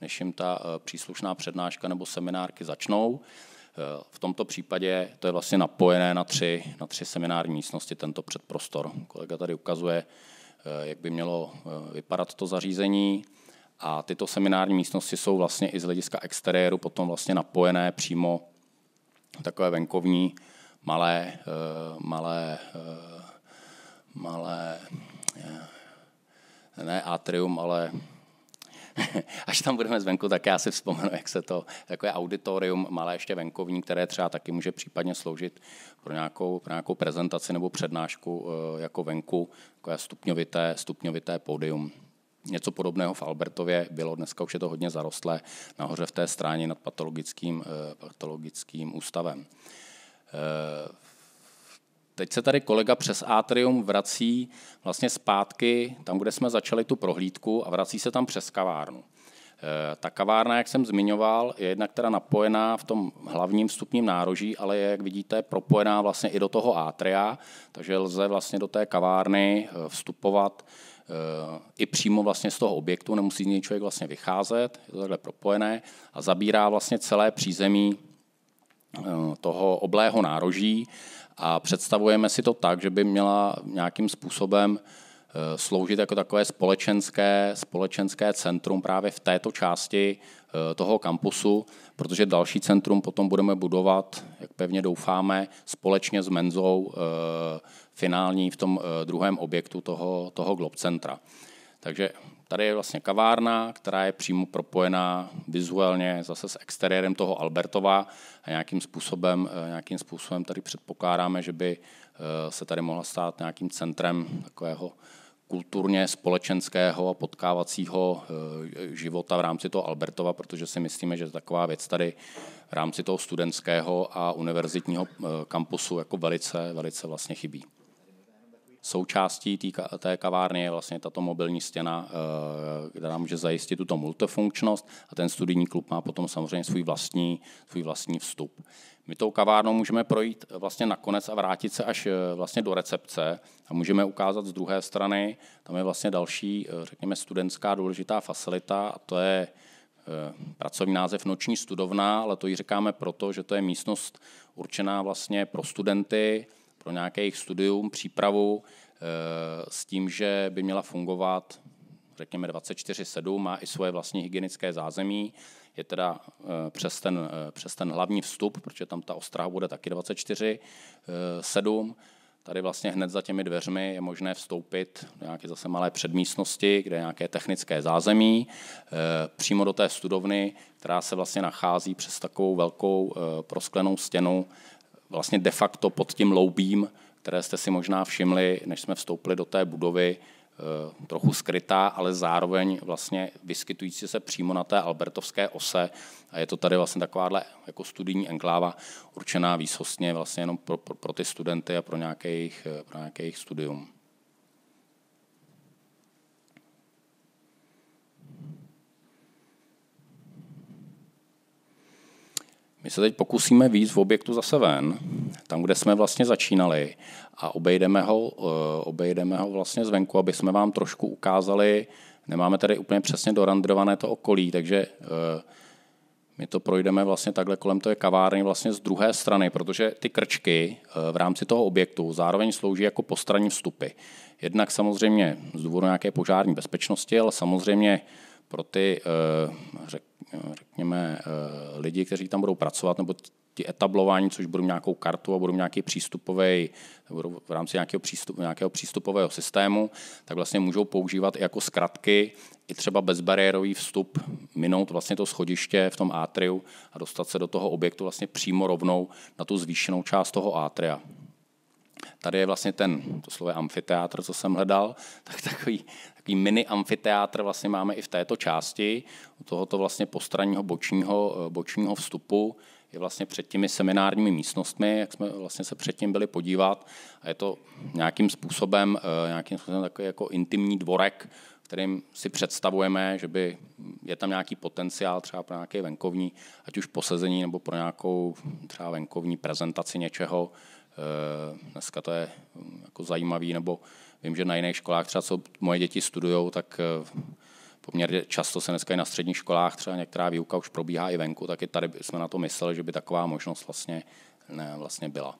než jim ta eh, příslušná přednáška nebo seminárky začnou. Eh, v tomto případě to je vlastně napojené na tři, na tři seminární místnosti, tento předprostor. Kolega tady ukazuje, jak by mělo vypadat to zařízení. A tyto seminární místnosti jsou vlastně i z hlediska exteriéru potom vlastně napojené přímo takové venkovní, malé, eh, malé, eh, malé, eh, ne atrium, ale až tam budeme zvenku, tak já si vzpomenu, jak se to, takové auditorium malé ještě venkovní, které třeba taky může případně sloužit pro nějakou, pro nějakou prezentaci nebo přednášku jako venku, takové stupňovité, stupňovité pódium. Něco podobného v Albertově bylo, dneska už je to hodně zarostlé, nahoře v té stráně nad patologickým, eh, patologickým ústavem. Eh, teď se tady kolega přes atrium vrací vlastně zpátky tam, kde jsme začali tu prohlídku a vrací se tam přes kavárnu. Eh, ta kavárna, jak jsem zmiňoval, je jedna, která napojená v tom hlavním vstupním nároží, ale je, jak vidíte, propojená vlastně i do toho atria, takže lze vlastně do té kavárny vstupovat Eh, i přímo vlastně z toho objektu, nemusí z něj člověk vlastně vycházet, je to takhle propojené a zabírá vlastně celé přízemí eh, toho oblého nároží a představujeme si to tak, že by měla nějakým způsobem eh, sloužit jako takové společenské, společenské centrum právě v této části toho kampusu, protože další centrum potom budeme budovat, jak pevně doufáme, společně s Menzou finální v tom eh, druhém objektu toho, toho Globcentra. Takže tady je vlastně kavárna, která je přímo propojená vizuálně zase s exteriérem toho Albertova a nějakým způsobem, eh, nějakým způsobem tady předpokládáme, že by eh, se tady mohla stát nějakým centrem takového kulturně společenského a potkávacího života v rámci toho Albertova, protože si myslíme, že taková věc tady v rámci toho studentského a univerzitního kampusu jako velice, velice vlastně chybí. Součástí tý, té kavárny je vlastně tato mobilní stěna, eh, která může zajistit tuto multifunkčnost a ten studijní klub má potom samozřejmě svůj vlastní, svůj vlastní vstup. My tou kavárnou můžeme projít eh, vlastně nakonec a vrátit se až eh, vlastně do recepce a můžeme ukázat z druhé strany, tam je vlastně další, řekněme, studentská důležitá facilita a to je pracovní název Noční studovna, ale to ji říkáme proto, že to je místnost určená vlastně pro studenty, pro nějaké jejich studium, přípravu eh, s tím, že by měla fungovat řekněme 24-7, má i svoje vlastní hygienické zázemí, je teda eh, přes ten, eh, přes ten hlavní vstup, protože tam ta ostraha bude taky 24-7, Tady vlastně hned za těmi dveřmi je možné vstoupit do nějaké zase malé předmístnosti, kde je nějaké technické zázemí, přímo do té studovny, která se vlastně nachází přes takovou velkou prosklenou stěnu vlastně de facto pod tím loubím, které jste si možná všimli, než jsme vstoupili do té budovy, eh, trochu skrytá, ale zároveň vlastně vyskytující se přímo na té albertovské ose a je to tady vlastně takováhle jako studijní enkláva určená výsostně vlastně jenom pro, pro, pro ty studenty a pro nějakých, eh, pro nějakých studium. My se teď pokusíme víc v objektu zase ven, tam, kde jsme vlastně začínali a obejdeme ho, eh, obejdeme ho vlastně zvenku, aby jsme vám trošku ukázali, nemáme tady úplně přesně dorandrované to okolí, takže eh, my to projdeme vlastně takhle kolem to je kavárny vlastně z druhé strany, protože ty krčky eh, v rámci toho objektu zároveň slouží jako postranní vstupy. Jednak samozřejmě z důvodu nějaké požární bezpečnosti, ale samozřejmě pro ty, řekl řekněme, eh, lidi, kteří tam budou pracovat, nebo ti etablování, což budou nějakou kartu a budou nějaký přístupový, budou v rámci nějakého, přístup, nějakého přístupového systému, tak vlastně můžou používat i jako zkratky, i třeba bezbariérový vstup, minout vlastně to schodiště v tom atriu a dostat se do toho objektu vlastně přímo rovnou na tu zvýšenou část toho atria. Tady je vlastně ten, to slovo amfiteátr, co jsem hledal, tak takový Taký mini amfiteátr vlastně máme i v této části, u tohoto vlastně postranního bočního, eh, bočního vstupu je vlastně před těmi seminárními místnostmi, jak jsme vlastně se předtím byli podívat. A je to nějakým způsobem, eh, nějakým způsobem takový jako intimní dvorek, kterým si představujeme, že by je tam nějaký potenciál třeba pro nějaké venkovní, ať už posezení nebo pro nějakou třeba venkovní prezentaci něčeho. Eh, dneska to je mm, jako zajímavý nebo Vím, že na jiných školách třeba, co moje děti studují, tak eh, poměrně často se dneska i na středních školách třeba některá výuka už probíhá i venku, tak i tady jsme na to mysleli, že by taková možnost vlastně, ne, vlastně byla.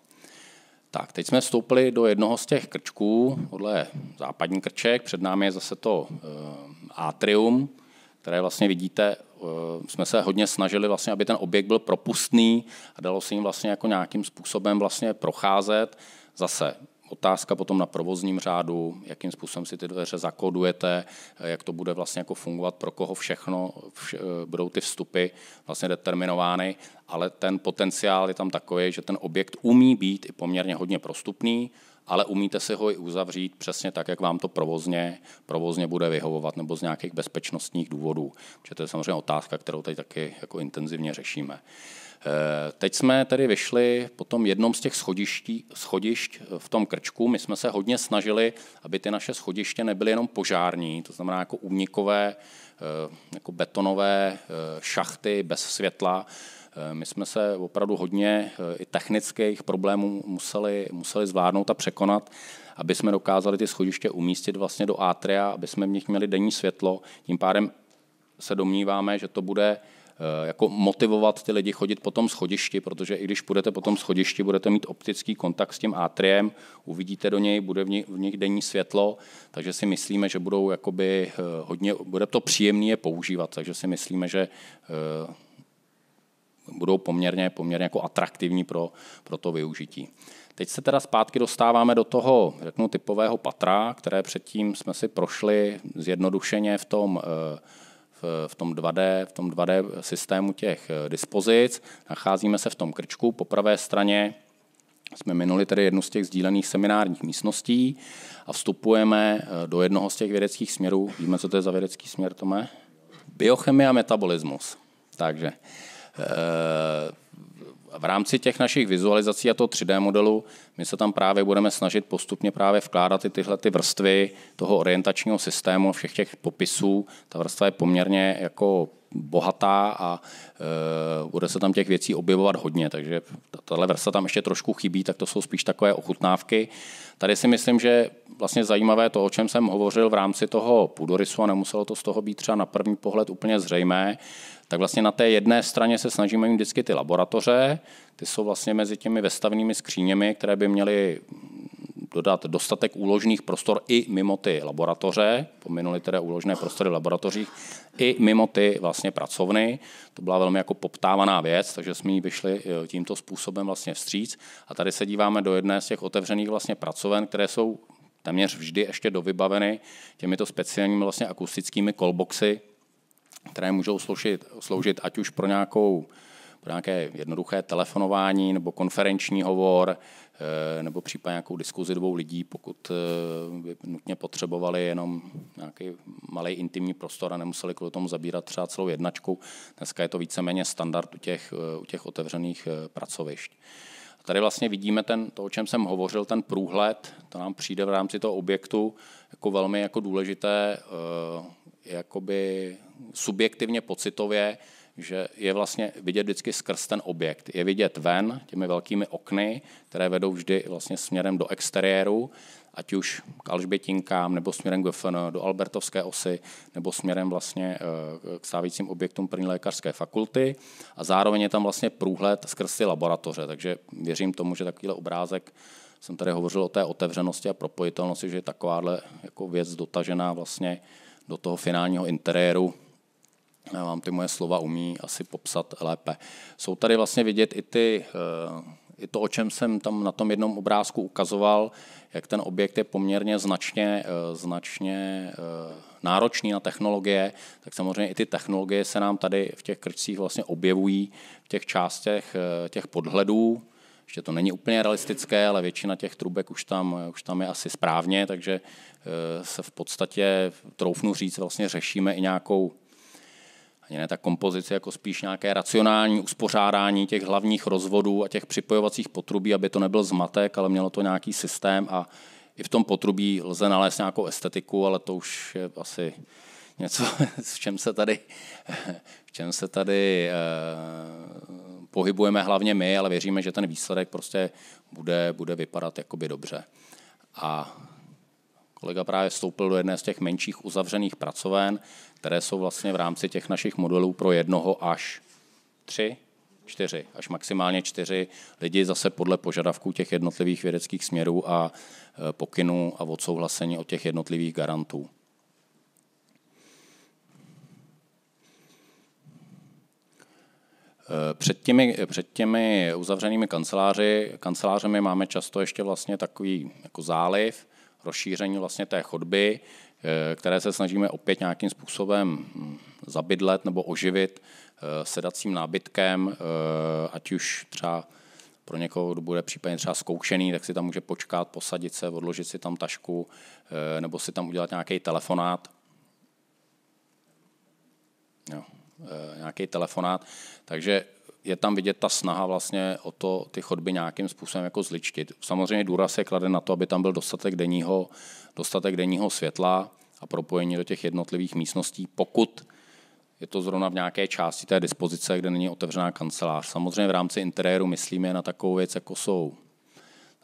Tak, teď jsme vstoupili do jednoho z těch krčků, podle západní krček, před námi je zase to uh, atrium, které vlastně vidíte, uh, jsme se hodně snažili vlastně, aby ten objekt byl propustný a dalo se jim vlastně jako nějakým způsobem vlastně procházet. Zase otázka potom na provozním řádu, jakým způsobem si ty dveře zakodujete, eh, jak to bude vlastně jako fungovat, pro koho všechno vš- eh, budou ty vstupy vlastně determinovány, ale ten potenciál je tam takový, že ten objekt umí být i poměrně hodně prostupný, ale umíte si ho i uzavřít přesně tak, jak vám to provozně, provozně bude vyhovovat nebo z nějakých bezpečnostních důvodů. Protože to je samozřejmě otázka, kterou teď taky jako intenzivně řešíme. Eh, teď jsme tedy vyšli po tom jednom z těch schodiští, schodišť v tom krčku. My jsme se hodně snažili, aby ty naše schodiště nebyly jenom požární, to znamená jako únikové, eh, jako betonové eh, šachty bez světla, Eh, my jsme se opravdu hodně eh, i technických problémů museli, museli zvládnout a překonat, aby jsme dokázali ty schodiště umístit vlastně do atria, aby jsme v nich měli denní světlo. Tím pádem se domníváme, že to bude eh, jako motivovat ty lidi chodit po tom schodišti, protože i když půjdete po tom schodišti, budete mít optický kontakt s tím atriem, uvidíte do něj, bude v nich, v nich denní světlo, takže si myslíme, že budou jakoby hodně, bude to příjemné je používat, takže si myslíme, že budou poměrně, poměrně jako atraktivní pro, pro to využití. Teď se teda zpátky dostáváme do toho, řeknu, typového patra, které předtím jsme si prošli zjednodušeně v tom, eh, v, tom 2D, v tom 2D systému těch eh, dispozic. Nacházíme se v tom krčku po pravé straně, jsme minuli tedy jednu z těch sdílených seminárních místností a vstupujeme eh, do jednoho z těch vědeckých směrů. Víme, co to je za vědecký směr, Tome? Biochemie a metabolismus. Takže Eh, v rámci těch našich vizualizací a toho 3D modelu my se tam právě budeme snažit postupně právě vkládat i tyhle ty vrstvy toho orientačního systému, všech těch popisů. Ta vrstva je poměrně jako bohatá a e, bude se tam těch věcí objevovat hodně, takže tahle vrsta tam ještě trošku chybí, tak to jsou spíš takové ochutnávky. Tady si myslím, že vlastně zajímavé to, o čem jsem hovořil v rámci toho půdorysu a nemuselo to z toho být třeba na první pohled úplně zřejmé, tak vlastně na té jedné straně se snažíme mít vždycky ty laboratoře, ty jsou vlastně mezi těmi vestavnými skříněmi, které by měly dodat dostatek úložných prostor i mimo ty laboratoře, pominuli tedy úložné prostory v laboratořích, i mimo ty vlastně pracovny. To byla velmi jako poptávaná věc, takže jsme ji vyšli e, tímto způsobem vlastně vstříc. A tady se díváme do jedné z těch otevřených vlastně pracoven, které jsou téměř vždy ještě dovybaveny těmito speciálními vlastně akustickými kolboxy, které můžou sloužit, sloužit ať už pro nějakou pro nějaké jednoduché telefonování nebo konferenční hovor, eh, nebo případně nějakou diskuzi dvou lidí, pokud eh, by nutně potřebovali jenom nějaký malý intimní prostor a nemuseli kvůli tomu zabírat třeba celou jednačku. Dneska je to víceméně standard u těch, eh, u těch otevřených pracovišť. A tady vlastně vidíme ten, to, o čem jsem hovořil, ten průhled, to nám přijde v rámci toho objektu jako velmi jako důležité, jakoby subjektivně, pocitově, že je vlastně vidět vždycky skrz ten objekt. Je vidět ven těmi velkými okny, které vedou vždy vlastně směrem do exteriéru, ať už k Alžbětinkám, nebo směrem k FN, do Albertovské osy, nebo směrem vlastně eh, k stávajícím objektům první lékařské fakulty. A zároveň je tam vlastně průhled skrz ty laboratoře, takže věřím tomu, že takovýhle obrázek jsem tady hovořil o té otevřenosti a propojitelnosti, že je takováhle jako věc dotažená vlastně do toho finálního interiéru vám ty moje slova umí asi popsat lépe. Jsou tady vlastně vidět i ty eh, i to, o čem jsem tam na tom jednom obrázku ukazoval, jak ten objekt je poměrně značně, eh, značně eh, náročný na technologie, tak samozřejmě i ty technologie se nám tady v těch krčcích vlastně objevují v těch částech těch podhledů. Ještě to není úplně realistické, ale většina těch trubek už tam, už tam je asi správně, takže se v podstatě, troufnu říct, vlastně řešíme i nějakou ani ne tak kompozici, jako spíš nějaké racionální uspořádání těch hlavních rozvodů a těch připojovacích potrubí, aby to nebyl zmatek, ale mělo to nějaký systém a i v tom potrubí lze nalézt nějakou estetiku, ale to už je asi něco, v čem se tady, v čem se tady eh, pohybujeme hlavně my, ale věříme, že ten výsledek prostě bude, bude vypadat jakoby dobře. A kolega právě vstoupil do jedné z těch menších uzavřených pracoven, které jsou vlastně v rámci těch našich modelů pro jednoho až tři, čtyři, až maximálně čtyři lidi zase podle požadavků těch jednotlivých vědeckých směrů a e, pokynů a odsouhlasení od těch jednotlivých garantů. E, před těmi, před těmi uzavřenými kanceláři, kancelářemi máme často ještě vlastně takový jako záliv, rozšíření vlastně té chodby, eh, které se snažíme opět nějakým způsobem hm, zabydlet nebo oživit eh, sedacím nábytkem, eh, ať už třeba pro někoho, kdo bude případně třeba zkoušený, tak si tam může počkat, posadit se, odložit si tam tašku nebo si tam udělat nějaký telefonát. Jo, nějaký telefonát. Takže je tam vidět ta snaha vlastně o to ty chodby nějakým způsobem jako zličtit. Samozřejmě důraz se kladen na to, aby tam byl dostatek denního, dostatek denního světla a propojení do těch jednotlivých místností, pokud je to zrovna v nějaké části té dispozice, kde není otevřená kancelář. Samozřejmě v rámci interiéru myslíme na takovou věc, jako jsou,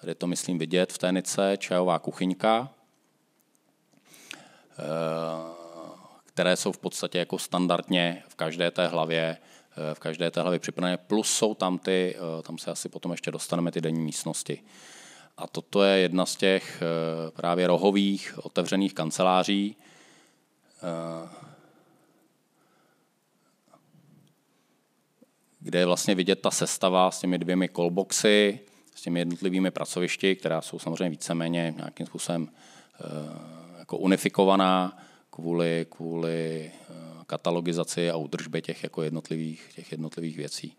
tady to myslím vidět v té nice, čajová kuchyňka, eh, které jsou v podstatě jako standardně v každé té hlavě Eh, v každé té hlavě připravené, plus jsou tam ty, eh, tam se asi potom ještě dostaneme, ty denní místnosti. A toto je jedna z těch eh, právě rohových otevřených kanceláří. kde je vlastně vidět ta sestava s těmi dvěmi kolboxy, s těmi jednotlivými pracovišti, která jsou samozřejmě víceméně nějakým způsobem jako unifikovaná kvůli, kvůli katalogizaci a údržbě těch jako jednotlivých, těch jednotlivých věcí.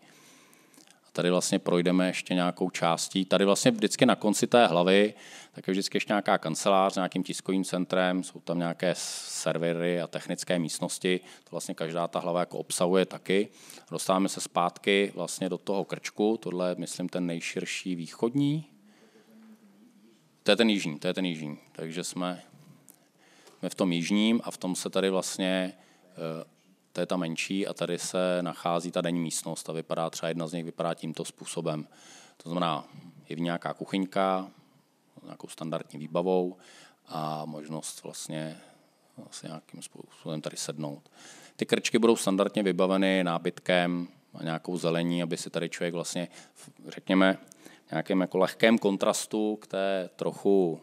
A tady vlastně projdeme ještě nějakou částí. Tady vlastně vždycky na konci té hlavy tak je vždycky ještě nějaká kancelář s nějakým tiskovým centrem, jsou tam nějaké servery a technické místnosti, to vlastně každá ta hlava jako obsahuje taky. Dostáváme se zpátky vlastně do toho krčku, tohle je, myslím, ten nejširší východní, to je ten jižní, to je ten jižní. Takže jsme, jsme v tom jižním a v tom se tady vlastně to je ta menší a tady se nachází ta denní místnost a vypadá třeba jedna z nich vypadá tímto způsobem. To znamená, je v nějaká kuchyňka, nějakou standardní výbavou a možnost vlastně vlastně nějakým způsobem tady sednout. Ty krčky budou standardně vybaveny nábytkem a nějakou zelení, aby si tady člověk vlastně, řekněme, nějakém jako lehkém kontrastu k té trochu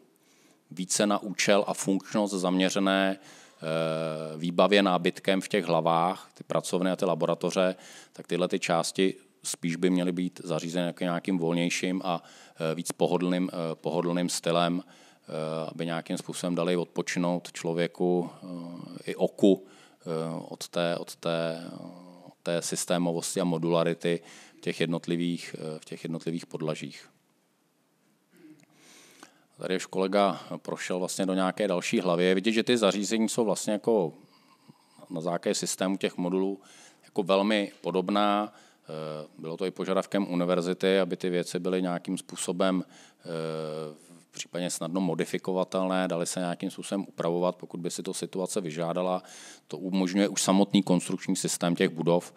více na účel a funkčnost zaměřené Eh, výbavě, nábytkem v těch hlavách, ty pracovny a ty laboratoře, tak tyhle ty části spíš by měly být zařízeny jako nějakým volnějším a eh, víc pohodlným, eh, pohodlným stylem, aby nějakým způsobem dali odpočinout člověku i oku od té, od té, od té systémovosti a modularity v těch jednotlivých, v těch jednotlivých podlažích tady už kolega prošel vlastně do nějaké další hlavy. Je vidět, že ty zařízení jsou vlastně jako na základě systému těch modulů jako velmi podobná. Eh, bylo to i požadavkem univerzity, aby ty věci byly nějakým způsobem eh, případně snadno modifikovatelné, dali se nějakým způsobem upravovat, pokud by si to situace vyžádala. To umožňuje už samotný konstrukční systém těch budov,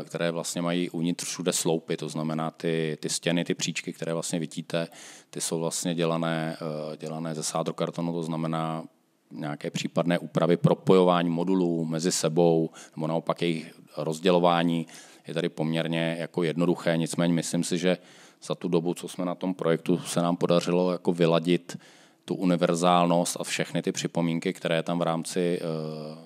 eh, které vlastně mají uvnitř všude sloupy, to znamená ty, ty stěny, ty příčky, které vlastně vidíte, ty jsou vlastně dělané, eh, dělané ze sádrokartonu, to znamená nějaké případné úpravy propojování modulů mezi sebou nebo naopak jejich rozdělování je tady poměrně jako jednoduché, nicméně myslím si, že za tu dobu, co jsme na tom projektu, se nám podařilo jako vyladit tu univerzálnost a všechny ty připomínky, které tam v rámci eh,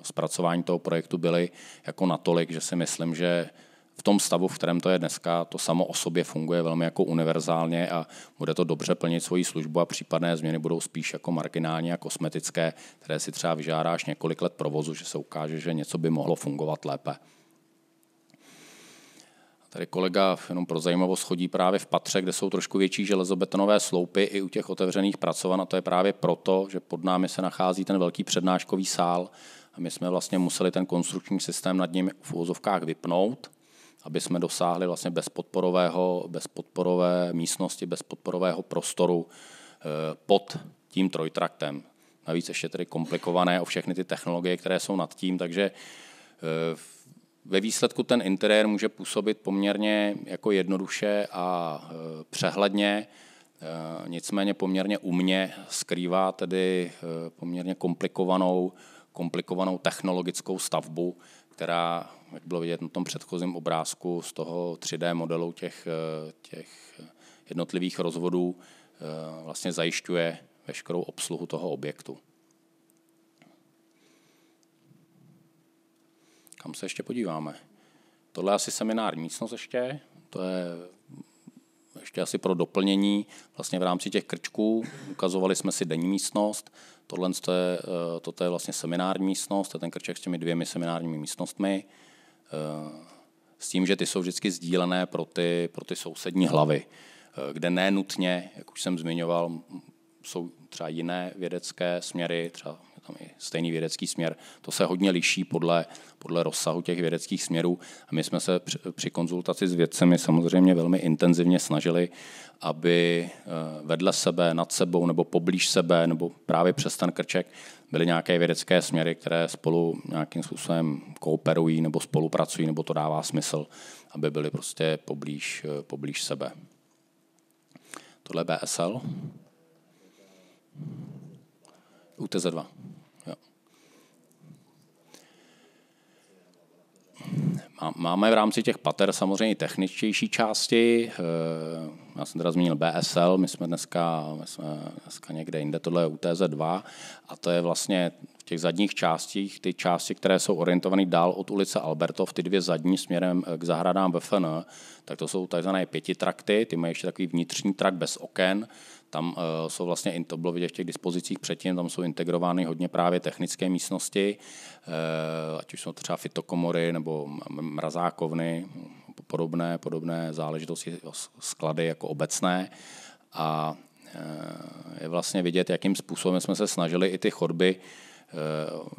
zpracování toho projektu byly jako natolik, že si myslím, že v tom stavu, v kterém to je dneska, to samo o sobě funguje velmi jako univerzálně a bude to dobře plnit svoji službu a případné změny budou spíš jako marginální a kosmetické, které si třeba vyžádáš několik let provozu, že se ukáže, že něco by mohlo fungovat lépe. Tady kolega jenom pro zajímavost chodí právě v patře, kde jsou trošku větší železobetonové sloupy i u těch otevřených pracovan a to je právě proto, že pod námi se nachází ten velký přednáškový sál a my jsme vlastně museli ten konstrukční systém nad ním v úvozovkách vypnout, aby jsme dosáhli vlastně bezpodporového, bezpodporové místnosti, bezpodporového prostoru eh, pod tím trojtraktem. Navíc ještě tedy komplikované o všechny ty technologie, které jsou nad tím, takže eh, ve výsledku ten interiér může působit poměrně jako jednoduše a e, přehledně, e, nicméně poměrně umně skrývá tedy e, poměrně komplikovanou, komplikovanou technologickou stavbu, která, jak bylo vidět na tom předchozím obrázku, z toho 3D modelu těch, těch jednotlivých rozvodů vlastně zajišťuje veškerou obsluhu toho objektu. Kam se ještě podíváme. Tohle je asi seminární místnost ještě, to je ještě asi pro doplnění vlastně v rámci těch krčků. Ukazovali jsme si denní místnost, tohle je, eh, toto je vlastně seminární místnost, to je ten krček s těmi dvěmi seminárními místnostmi, eh, s tím, že ty jsou vždycky sdílené pro ty, pro ty sousední hlavy, eh, kde nenutně, jak už jsem zmiňoval, jsou třeba jiné vědecké směry, třeba tam je stejný vědecký směr. To se hodně liší podle, podle rozsahu těch vědeckých směrů. A my jsme se při, při konzultaci s vědcemi samozřejmě velmi intenzivně snažili, aby eh, vedle sebe, nad sebou nebo poblíž sebe nebo právě přes ten krček byly nějaké vědecké směry, které spolu nějakým způsobem kooperují nebo spolupracují, nebo to dává smysl, aby byly prostě poblíž, eh, poblíž sebe. Tohle je BSL. UTZ 2. Máme v rámci těch pater samozřejmě techničtější části. Eh, já jsem teda zmínil BSL, my jsme dneska, my jsme dneska někde jinde, tohle je UTZ2 a to je vlastně v těch zadních částích, ty části, které jsou orientované dál od ulice Albertov, ty dvě zadní směrem eh, k zahradám VFN, tak to jsou takzvané trakty, ty mají ještě takový vnitřní trakt bez oken, tam eh, jsou vlastně, to bylo vidět v těch dispozicích předtím, tam jsou integrovány hodně právě technické místnosti, eh, ať už jsou třeba fitokomory nebo mrazákovny, podobné, podobné záležitosti, sklady jako obecné. A eh, je vlastně vidět, jakým způsobem jsme se snažili i ty chodby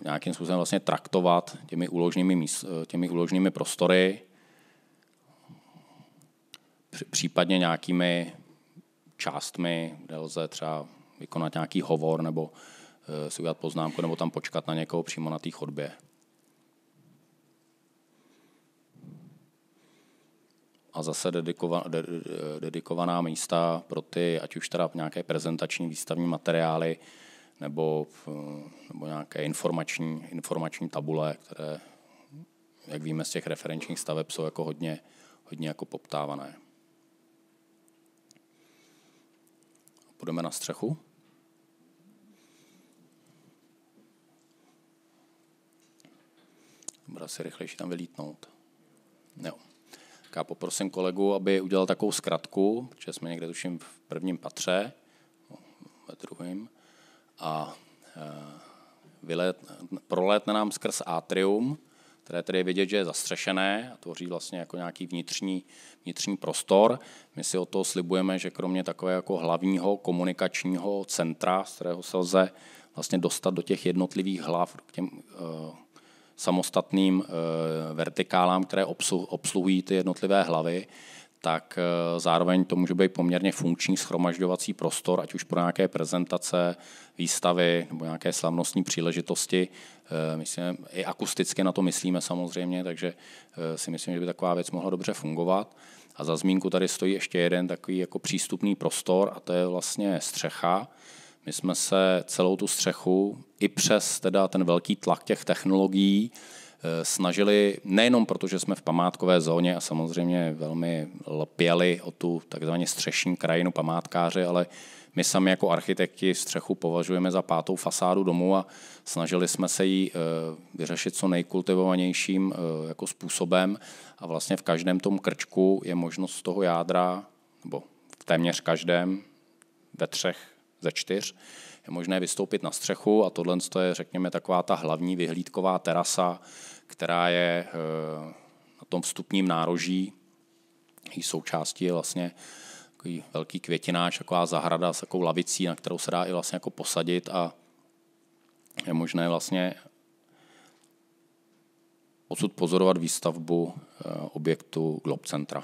nějakým způsobem vlastně traktovat těmi úložnými, míst, těmi úložnými prostory, případně nějakými částmi, kde lze třeba vykonat nějaký hovor nebo eh, si udělat poznámku nebo tam počkat na někoho přímo na té chodbě. A zase dedikova, de, eh, dedikovaná místa pro ty, ať už teda nějaké prezentační výstavní materiály nebo, eh, nebo nějaké informační, informační tabule, které, jak víme, z těch referenčních staveb jsou jako hodně, hodně jako poptávané. Půjdeme na střechu. Bude si rychlejší tam vylítnout. Jo. Tak já poprosím kolegu, aby udělal takovou zkratku, protože jsme někde tuším v prvním patře, ve druhém, a e, eh, vylet, prolétne nám skrz atrium, které tedy je vidět, že je zastřešené a tvoří vlastně jako nějaký vnitřní, vnitřní prostor. My si o to slibujeme, že kromě takového jako hlavního komunikačního centra, z kterého se lze vlastně dostat do těch jednotlivých hlav, k těm eh, samostatným eh, vertikálám, které obsluhují ty jednotlivé hlavy, tak eh, zároveň to může být poměrně funkční schromažďovací prostor, ať už pro nějaké prezentace, výstavy nebo nějaké slavnostní příležitosti. Eh, myslím, i akusticky na to myslíme samozřejmě, takže eh, si myslím, že by taková věc mohla dobře fungovat. A za zmínku tady stojí ještě jeden takový jako přístupný prostor a to je vlastně střecha. My jsme se celou tu střechu i přes teda ten velký tlak těch technologií Eh, snažili, nejenom protože jsme v památkové zóně a samozřejmě velmi lpěli o tu takzvaně střešní krajinu památkáři, ale my sami jako architekti střechu považujeme za pátou fasádu domu a snažili jsme se ji eh, vyřešit co nejkultivovanějším eh, jako způsobem a vlastně v každém tom krčku je možnost z toho jádra, nebo v téměř každém, ve třech ze čtyř, je možné vystoupit na střechu a tohle je, řekněme, taková ta hlavní vyhlídková terasa, která je eh, na tom vstupním nároží. Její součástí je vlastně takový velký květináč, taková zahrada s takovou lavicí, na kterou se dá i vlastně jako posadit a je možné vlastně odsud pozorovat výstavbu eh, objektu Globcentra.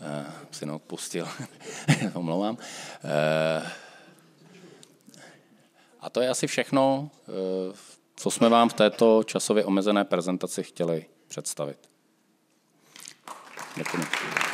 Uh, eh, si neodpustil, omlouvám. Uh, a to je asi všechno. Uh, co jsme vám v této časově omezené prezentaci chtěli představit? Děkujeme.